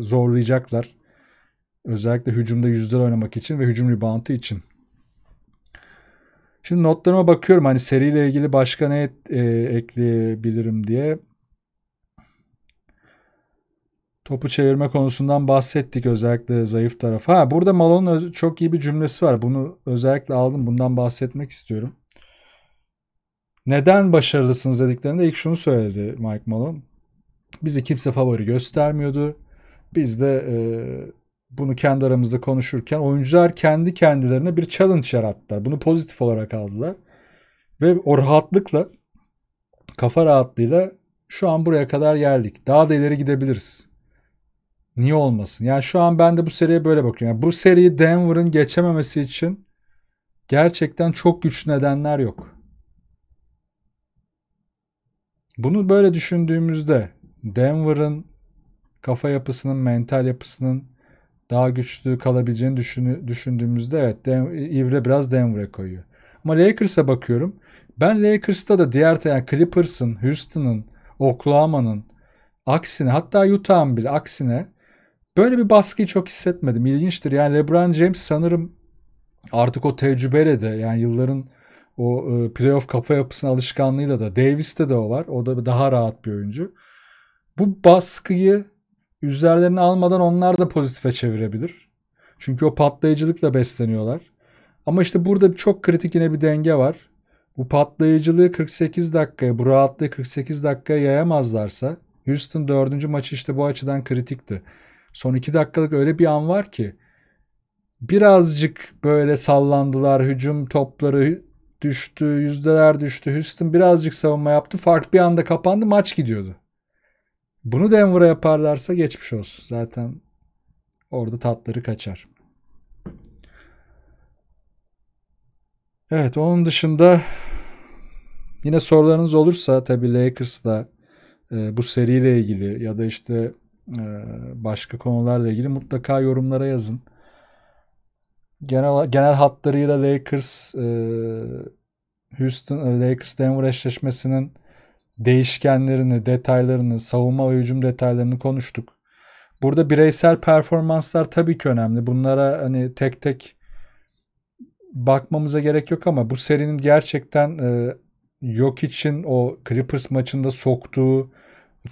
zorlayacaklar. Özellikle hücumda yüzler oynamak için ve hücum reboundı için. Şimdi notlarıma bakıyorum hani seriyle ilgili başka ne e, ekleyebilirim diye. Topu çevirme konusundan bahsettik özellikle zayıf tarafı. Ha burada Malone'un çok iyi bir cümlesi var. Bunu özellikle aldım. Bundan bahsetmek istiyorum. Neden başarılısınız dediklerinde ilk şunu söyledi Mike Malone. Bizi kimse favori göstermiyordu. Biz de e, bunu kendi aramızda konuşurken oyuncular kendi kendilerine bir challenge yarattılar. Bunu pozitif olarak aldılar. Ve o rahatlıkla kafa rahatlığıyla şu an buraya kadar geldik. Daha da ileri gidebiliriz. Niye olmasın? Yani şu an ben de bu seriye böyle bakıyorum. Yani bu seriyi Denver'ın geçememesi için gerçekten çok güçlü nedenler yok. Bunu böyle düşündüğümüzde Denver'ın kafa yapısının, mental yapısının daha güçlü kalabileceğini düşün, düşündüğümüzde evet Ivre biraz Denver'e koyuyor. Ama Lakers'a bakıyorum. Ben Lakers'ta da diğer yani Clippers'ın, Houston'ın, Oklahoma'nın aksine hatta Utah'ın bile aksine böyle bir baskıyı çok hissetmedim. İlginçtir. Yani LeBron James sanırım artık o tecrübeyle de yani yılların o e, playoff kafa yapısına alışkanlığıyla da Davis'te de o var. O da daha rahat bir oyuncu. Bu baskıyı üzerlerini almadan onlar da pozitife çevirebilir. Çünkü o patlayıcılıkla besleniyorlar. Ama işte burada çok kritik yine bir denge var. Bu patlayıcılığı 48 dakikaya, bu rahatlığı 48 dakikaya yayamazlarsa Houston 4. maçı işte bu açıdan kritikti. Son 2 dakikalık öyle bir an var ki birazcık böyle sallandılar. Hücum topları düştü, yüzdeler düştü. Houston birazcık savunma yaptı. Fark bir anda kapandı, maç gidiyordu. Bunu Denver'a yaparlarsa geçmiş olsun. Zaten orada tatları kaçar. Evet onun dışında yine sorularınız olursa tabii Lakers'la e, bu seriyle ilgili ya da işte e, başka konularla ilgili mutlaka yorumlara yazın. Genel genel hatlarıyla Lakers e, Houston e, Lakers Denver eşleşmesinin değişkenlerini, detaylarını, savunma ve hücum detaylarını konuştuk. Burada bireysel performanslar tabii ki önemli. Bunlara hani tek tek bakmamıza gerek yok ama bu serinin gerçekten e, yok için o Clippers maçında soktuğu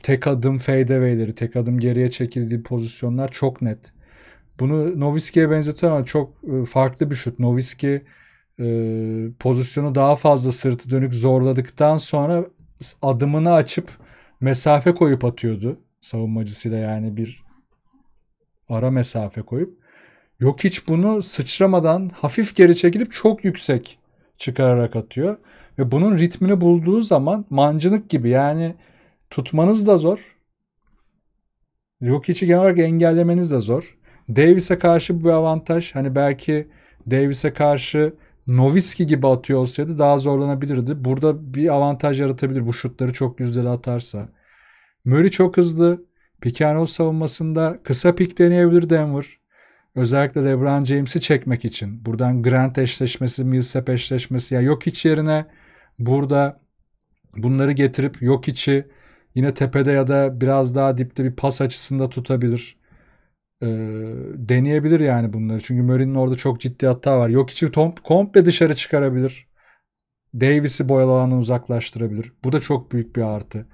tek adım fadeaway'leri, tek adım geriye çekildiği pozisyonlar çok net. Bunu Noviski'ye benzetiyor ama çok e, farklı bir şut. Noviski e, pozisyonu daha fazla sırtı dönük zorladıktan sonra adımını açıp mesafe koyup atıyordu savunmacısıyla yani bir ara mesafe koyup. Yok hiç bunu sıçramadan hafif geri çekilip çok yüksek çıkararak atıyor. Ve bunun ritmini bulduğu zaman mancınık gibi yani tutmanız da zor. Yok içi genel olarak engellemeniz de zor. Davis'e karşı bu bir avantaj. Hani belki Davis'e karşı Noviski gibi atıyor olsaydı daha zorlanabilirdi. Burada bir avantaj yaratabilir bu şutları çok yüzdeli atarsa. Murray çok hızlı. Picano savunmasında kısa pik deneyebilir Denver. Özellikle LeBron James'i çekmek için. Buradan Grant eşleşmesi, Millsap eşleşmesi ya yani yok hiç yerine burada bunları getirip yok içi yine tepede ya da biraz daha dipte bir pas açısında tutabilir e, deneyebilir yani bunları. Çünkü Murray'nin orada çok ciddi hata var. Yok için tom, komple dışarı çıkarabilir. Davis'i boyalı alandan uzaklaştırabilir. Bu da çok büyük bir artı.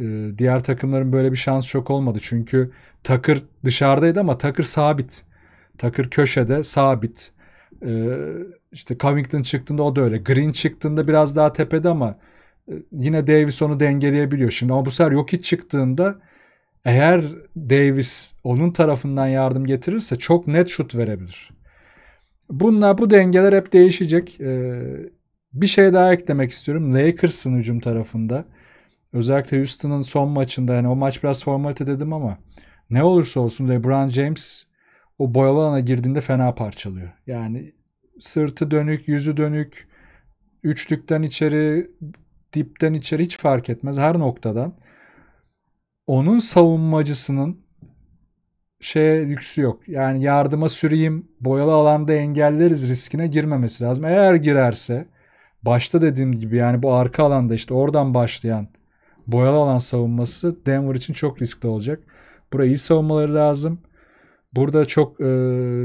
E, diğer takımların böyle bir şans çok olmadı. Çünkü Takır dışarıdaydı ama Takır sabit. Takır köşede sabit. E, işte Covington çıktığında o da öyle. Green çıktığında biraz daha tepede ama e, yine Davis onu dengeleyebiliyor. Şimdi ama bu sefer yok hiç çıktığında eğer Davis onun tarafından yardım getirirse çok net şut verebilir. Bunlar bu dengeler hep değişecek. Ee, bir şey daha eklemek istiyorum. Lakers'ın hücum tarafında. Özellikle Houston'ın son maçında yani o maç biraz formalite dedim ama ne olursa olsun LeBron James o boyalı alana girdiğinde fena parçalıyor. Yani sırtı dönük, yüzü dönük, üçlükten içeri, dipten içeri hiç fark etmez her noktadan onun savunmacısının şey lüksü yok. Yani yardıma süreyim, boyalı alanda engelleriz riskine girmemesi lazım. Eğer girerse başta dediğim gibi yani bu arka alanda işte oradan başlayan boyalı alan savunması Denver için çok riskli olacak. Burayı iyi savunmaları lazım. Burada çok e,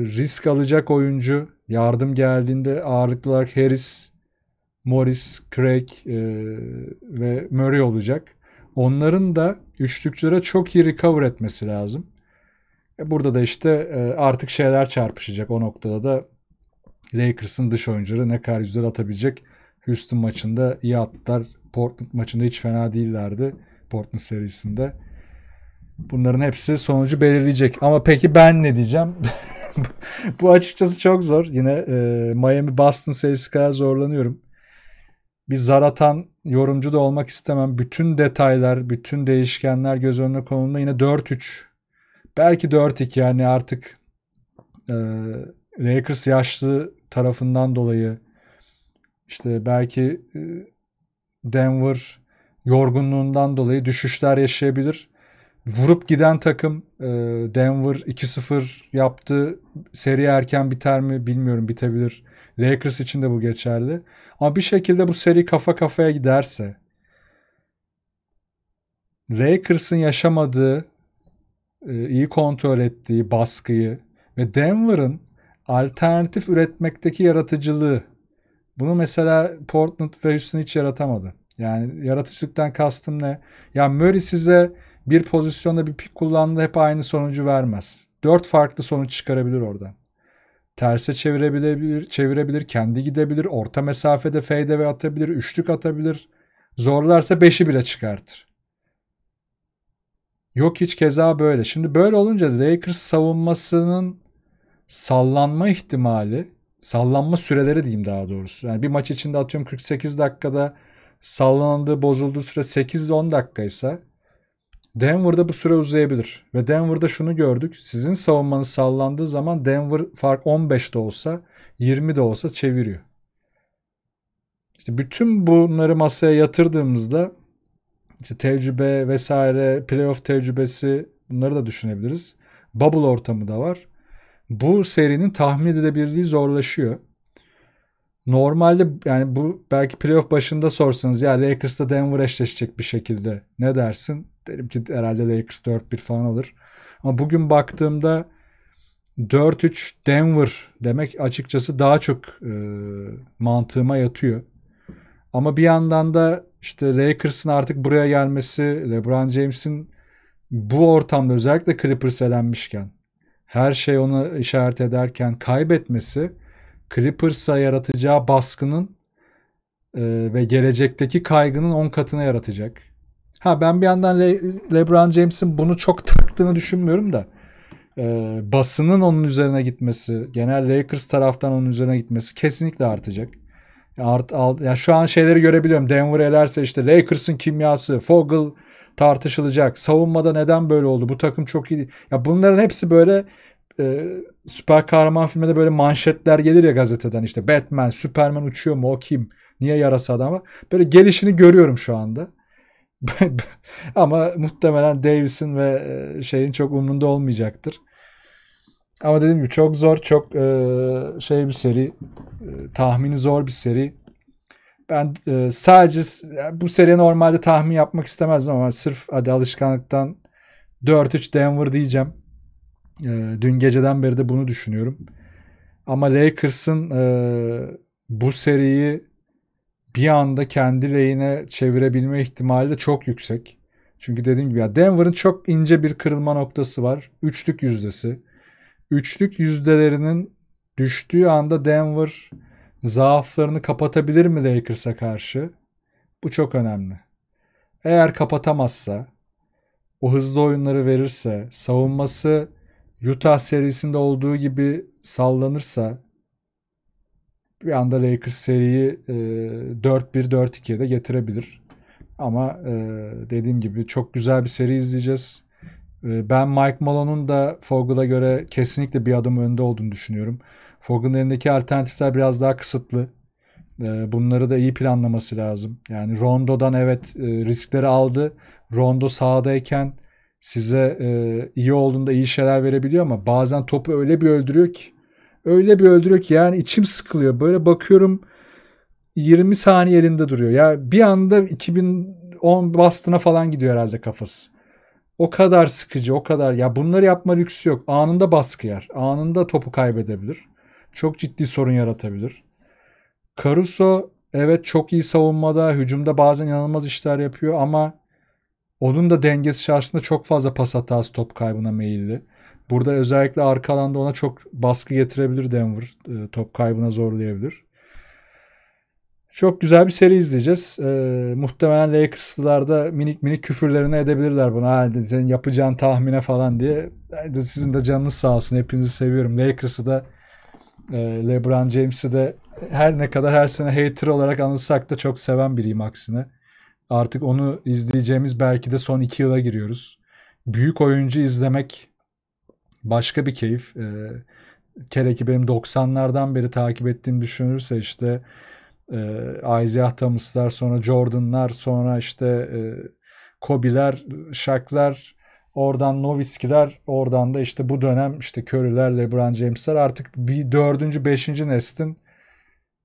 risk alacak oyuncu yardım geldiğinde ağırlıklı olarak Harris, Morris, Craig e, ve Murray olacak. Onların da üçlüklere çok iyi recover etmesi lazım. E, burada da işte e, artık şeyler çarpışacak. O noktada da Lakers'ın dış oyuncuları ne kadar yüzler atabilecek. Houston maçında iyi attılar. Portland maçında hiç fena değillerdi. Portland serisinde. Bunların hepsi sonucu belirleyecek. Ama peki ben ne diyeceğim? [LAUGHS] Bu açıkçası çok zor. Yine e, Miami Boston serisi kadar zorlanıyorum bir zar atan yorumcu da olmak istemem. Bütün detaylar, bütün değişkenler göz önüne konulduğunda yine 4-3. Belki 4-2 yani artık e, Lakers yaşlı tarafından dolayı işte belki e, Denver yorgunluğundan dolayı düşüşler yaşayabilir. Vurup giden takım e, Denver 2-0 yaptı. Seri erken biter mi bilmiyorum bitebilir. Lakers için de bu geçerli. Ama bir şekilde bu seri kafa kafaya giderse Lakers'ın yaşamadığı e, iyi kontrol ettiği baskıyı ve Denver'ın alternatif üretmekteki yaratıcılığı bunu mesela Portland ve Houston hiç yaratamadı. Yani yaratıcılıktan kastım ne? Ya Murray size bir pozisyonda bir pik kullandı hep aynı sonucu vermez. Dört farklı sonuç çıkarabilir oradan terse çevirebilir, çevirebilir, kendi gidebilir, orta mesafede fade ve atabilir, üçlük atabilir. Zorlarsa beşi bile çıkartır. Yok hiç keza böyle. Şimdi böyle olunca Lakers savunmasının sallanma ihtimali, sallanma süreleri diyeyim daha doğrusu. Yani bir maç içinde atıyorum 48 dakikada sallandığı, bozulduğu süre 8-10 dakikaysa Denver'da bu süre uzayabilir. Ve Denver'da şunu gördük. Sizin savunmanız sallandığı zaman Denver fark 15 de olsa 20 de olsa çeviriyor. İşte bütün bunları masaya yatırdığımızda işte tecrübe vesaire, playoff tecrübesi bunları da düşünebiliriz. Bubble ortamı da var. Bu serinin tahmin edilebilirliği zorlaşıyor. Normalde yani bu belki playoff başında sorsanız ya Lakers'la Denver eşleşecek bir şekilde ne dersin? derim ki herhalde Lakers 4-1 falan alır. Ama bugün baktığımda 4-3 Denver demek açıkçası daha çok e, mantığıma yatıyor. Ama bir yandan da işte Lakers'ın artık buraya gelmesi, LeBron James'in bu ortamda özellikle Clippers elenmişken her şey onu işaret ederken kaybetmesi Clippers'a yaratacağı baskının e, ve gelecekteki kaygının 10 katına yaratacak. Ha ben bir yandan Le LeBron James'in bunu çok taktığını düşünmüyorum da e, basının onun üzerine gitmesi, genel Lakers taraftan onun üzerine gitmesi kesinlikle artacak. Art, alt, ya şu an şeyleri görebiliyorum. Denver elerse işte Lakers'ın kimyası, Fogel tartışılacak. Savunmada neden böyle oldu? Bu takım çok iyi. Ya bunların hepsi böyle e, süper kahraman filmde böyle manşetler gelir ya gazeteden işte Batman, Superman uçuyor mu o kim? Niye yarası adam var? Böyle gelişini görüyorum şu anda. Ama muhtemelen Davis'in ve e, şeyin çok umrunda olmayacaktır. Ama dediğim gibi çok zor, çok e, şey bir seri. E, tahmini zor bir seri. Ben sadece bu seriye normalde tahmin yapmak istemezdim ama sırf hadi alışkanlıktan 4-3 Denver diyeceğim. Dün geceden beri de bunu düşünüyorum. Ama Lakers'ın bu seriyi bir anda kendi lehine çevirebilme ihtimali de çok yüksek. Çünkü dediğim gibi ya Denver'ın çok ince bir kırılma noktası var. Üçlük yüzdesi. Üçlük yüzdelerinin düştüğü anda Denver zaaflarını kapatabilir mi Lakers'a karşı? Bu çok önemli. Eğer kapatamazsa, o hızlı oyunları verirse, savunması Utah serisinde olduğu gibi sallanırsa bir anda Lakers seriyi e, 4-1-4-2'ye de getirebilir. Ama e, dediğim gibi çok güzel bir seri izleyeceğiz. E, ben Mike Malone'un da Fogel'a göre kesinlikle bir adım önde olduğunu düşünüyorum. Fogel'ın elindeki alternatifler biraz daha kısıtlı. E, bunları da iyi planlaması lazım. Yani Rondo'dan evet e, riskleri aldı. Rondo sahadayken size e, iyi olduğunda iyi şeyler verebiliyor ama bazen topu öyle bir öldürüyor ki öyle bir öldürüyor ki yani içim sıkılıyor. Böyle bakıyorum 20 saniye elinde duruyor. Ya bir anda 2010 Boston'a falan gidiyor herhalde kafası. O kadar sıkıcı, o kadar. Ya bunları yapma lüksü yok. Anında baskı yer. Anında topu kaybedebilir. Çok ciddi sorun yaratabilir. Caruso evet çok iyi savunmada, hücumda bazen inanılmaz işler yapıyor ama onun da dengesi şarjında çok fazla pas hatası top kaybına meyilli. Burada özellikle arka alanda ona çok baskı getirebilir Denver. E, top kaybına zorlayabilir. Çok güzel bir seri izleyeceğiz. E, muhtemelen Lakers'lılar da minik minik küfürlerini edebilirler buna. Ha, senin yapacağın tahmine falan diye. Yani sizin de canınız sağ olsun. Hepinizi seviyorum. Lakers'ı da e, LeBron James'i de her ne kadar her sene hater olarak anılsak da çok seven biriyim aksine. Artık onu izleyeceğimiz belki de son iki yıla giriyoruz. Büyük oyuncu izlemek başka bir keyif. E, kere ki benim 90'lardan beri takip ettiğim düşünürse işte e, Isaiah Thomas'lar sonra Jordan'lar sonra işte e, Kobiler, Shaq'lar oradan Noviskiler oradan da işte bu dönem işte Curry'ler, LeBron James'ler artık bir dördüncü beşinci neslin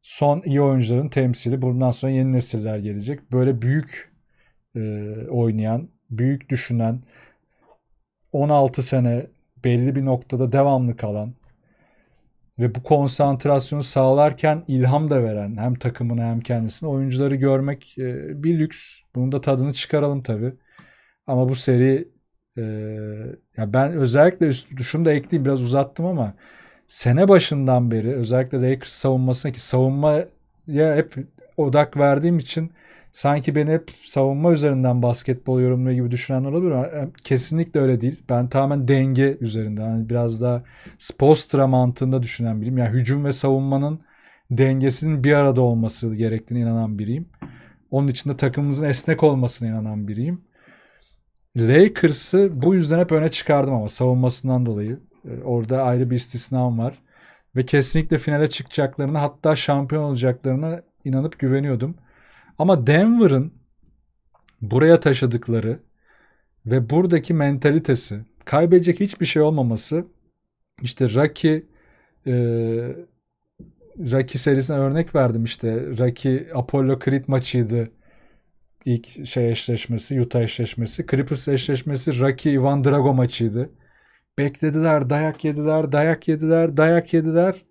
son iyi oyuncuların temsili bundan sonra yeni nesiller gelecek. Böyle büyük e, oynayan, büyük düşünen 16 sene belli bir noktada devamlı kalan ve bu konsantrasyonu sağlarken ilham da veren hem takımına hem kendisine oyuncuları görmek e, bir lüks. Bunun da tadını çıkaralım tabi. Ama bu seri e, ya ben özellikle üst, şunu da ekleyeyim biraz uzattım ama sene başından beri özellikle Lakers savunmasına ki savunmaya hep odak verdiğim için sanki beni hep savunma üzerinden basketbol yorumluyor gibi düşünen olabilir ama e, kesinlikle öyle değil. Ben tamamen denge üzerinden yani biraz daha Spostra mantığında düşünen biriyim. Yani hücum ve savunmanın dengesinin bir arada olması gerektiğine inanan biriyim. Onun için de takımımızın esnek olmasına inanan biriyim. Lakers'ı bu yüzden hep öne çıkardım ama savunmasından dolayı. E, orada ayrı bir istisnam var. Ve kesinlikle finale çıkacaklarına hatta şampiyon olacaklarına inanıp güveniyordum. Ama Denver'ın buraya taşıdıkları ve buradaki mentalitesi, kaybedecek hiçbir şey olmaması işte Rocky e, Rocky serisine örnek verdim işte Rocky Apollo Creed maçıydı ilk şey eşleşmesi Utah eşleşmesi Clippers eşleşmesi Rocky Ivan Drago maçıydı beklediler dayak yediler dayak yediler dayak yediler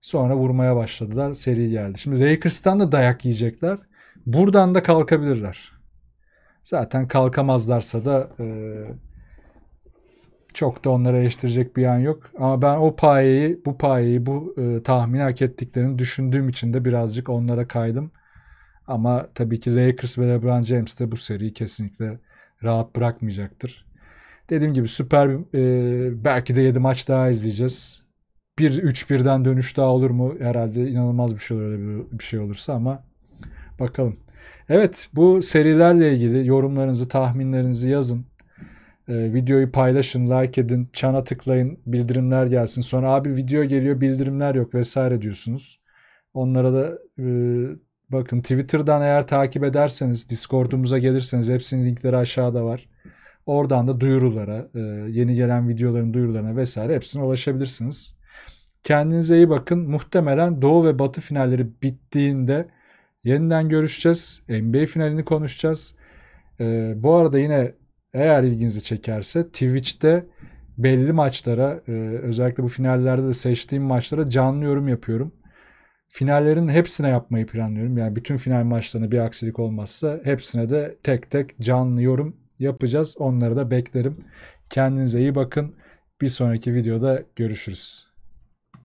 sonra vurmaya başladılar seri geldi şimdi Lakers'tan da dayak yiyecekler Buradan da kalkabilirler. Zaten kalkamazlarsa da e, çok da onlara eleştirecek bir yan yok. Ama ben o payeyi, bu payeyi, bu e, tahmini hak ettiklerini düşündüğüm için de birazcık onlara kaydım. Ama tabii ki Lakers ve LeBron James de bu seriyi kesinlikle rahat bırakmayacaktır. Dediğim gibi süper e, belki de 7 maç daha izleyeceğiz. Bir 3-1'den dönüş daha olur mu? Herhalde inanılmaz bir şey olur bir şey olursa ama Bakalım. Evet bu serilerle ilgili yorumlarınızı, tahminlerinizi yazın. Ee, videoyu paylaşın, like edin, çana tıklayın, bildirimler gelsin. Sonra abi video geliyor, bildirimler yok vesaire diyorsunuz. Onlara da e, bakın Twitter'dan eğer takip ederseniz, Discord'umuza gelirseniz hepsinin linkleri aşağıda var. Oradan da duyurulara, e, yeni gelen videoların duyurularına vesaire hepsine ulaşabilirsiniz. Kendinize iyi bakın. Muhtemelen Doğu ve Batı finalleri bittiğinde Yeniden görüşeceğiz. NBA finalini konuşacağız. E, bu arada yine eğer ilginizi çekerse Twitch'te belli maçlara e, özellikle bu finallerde de seçtiğim maçlara canlı yorum yapıyorum. Finallerin hepsine yapmayı planlıyorum. Yani bütün final maçlarına bir aksilik olmazsa hepsine de tek tek canlı yorum yapacağız. Onları da beklerim. Kendinize iyi bakın. Bir sonraki videoda görüşürüz.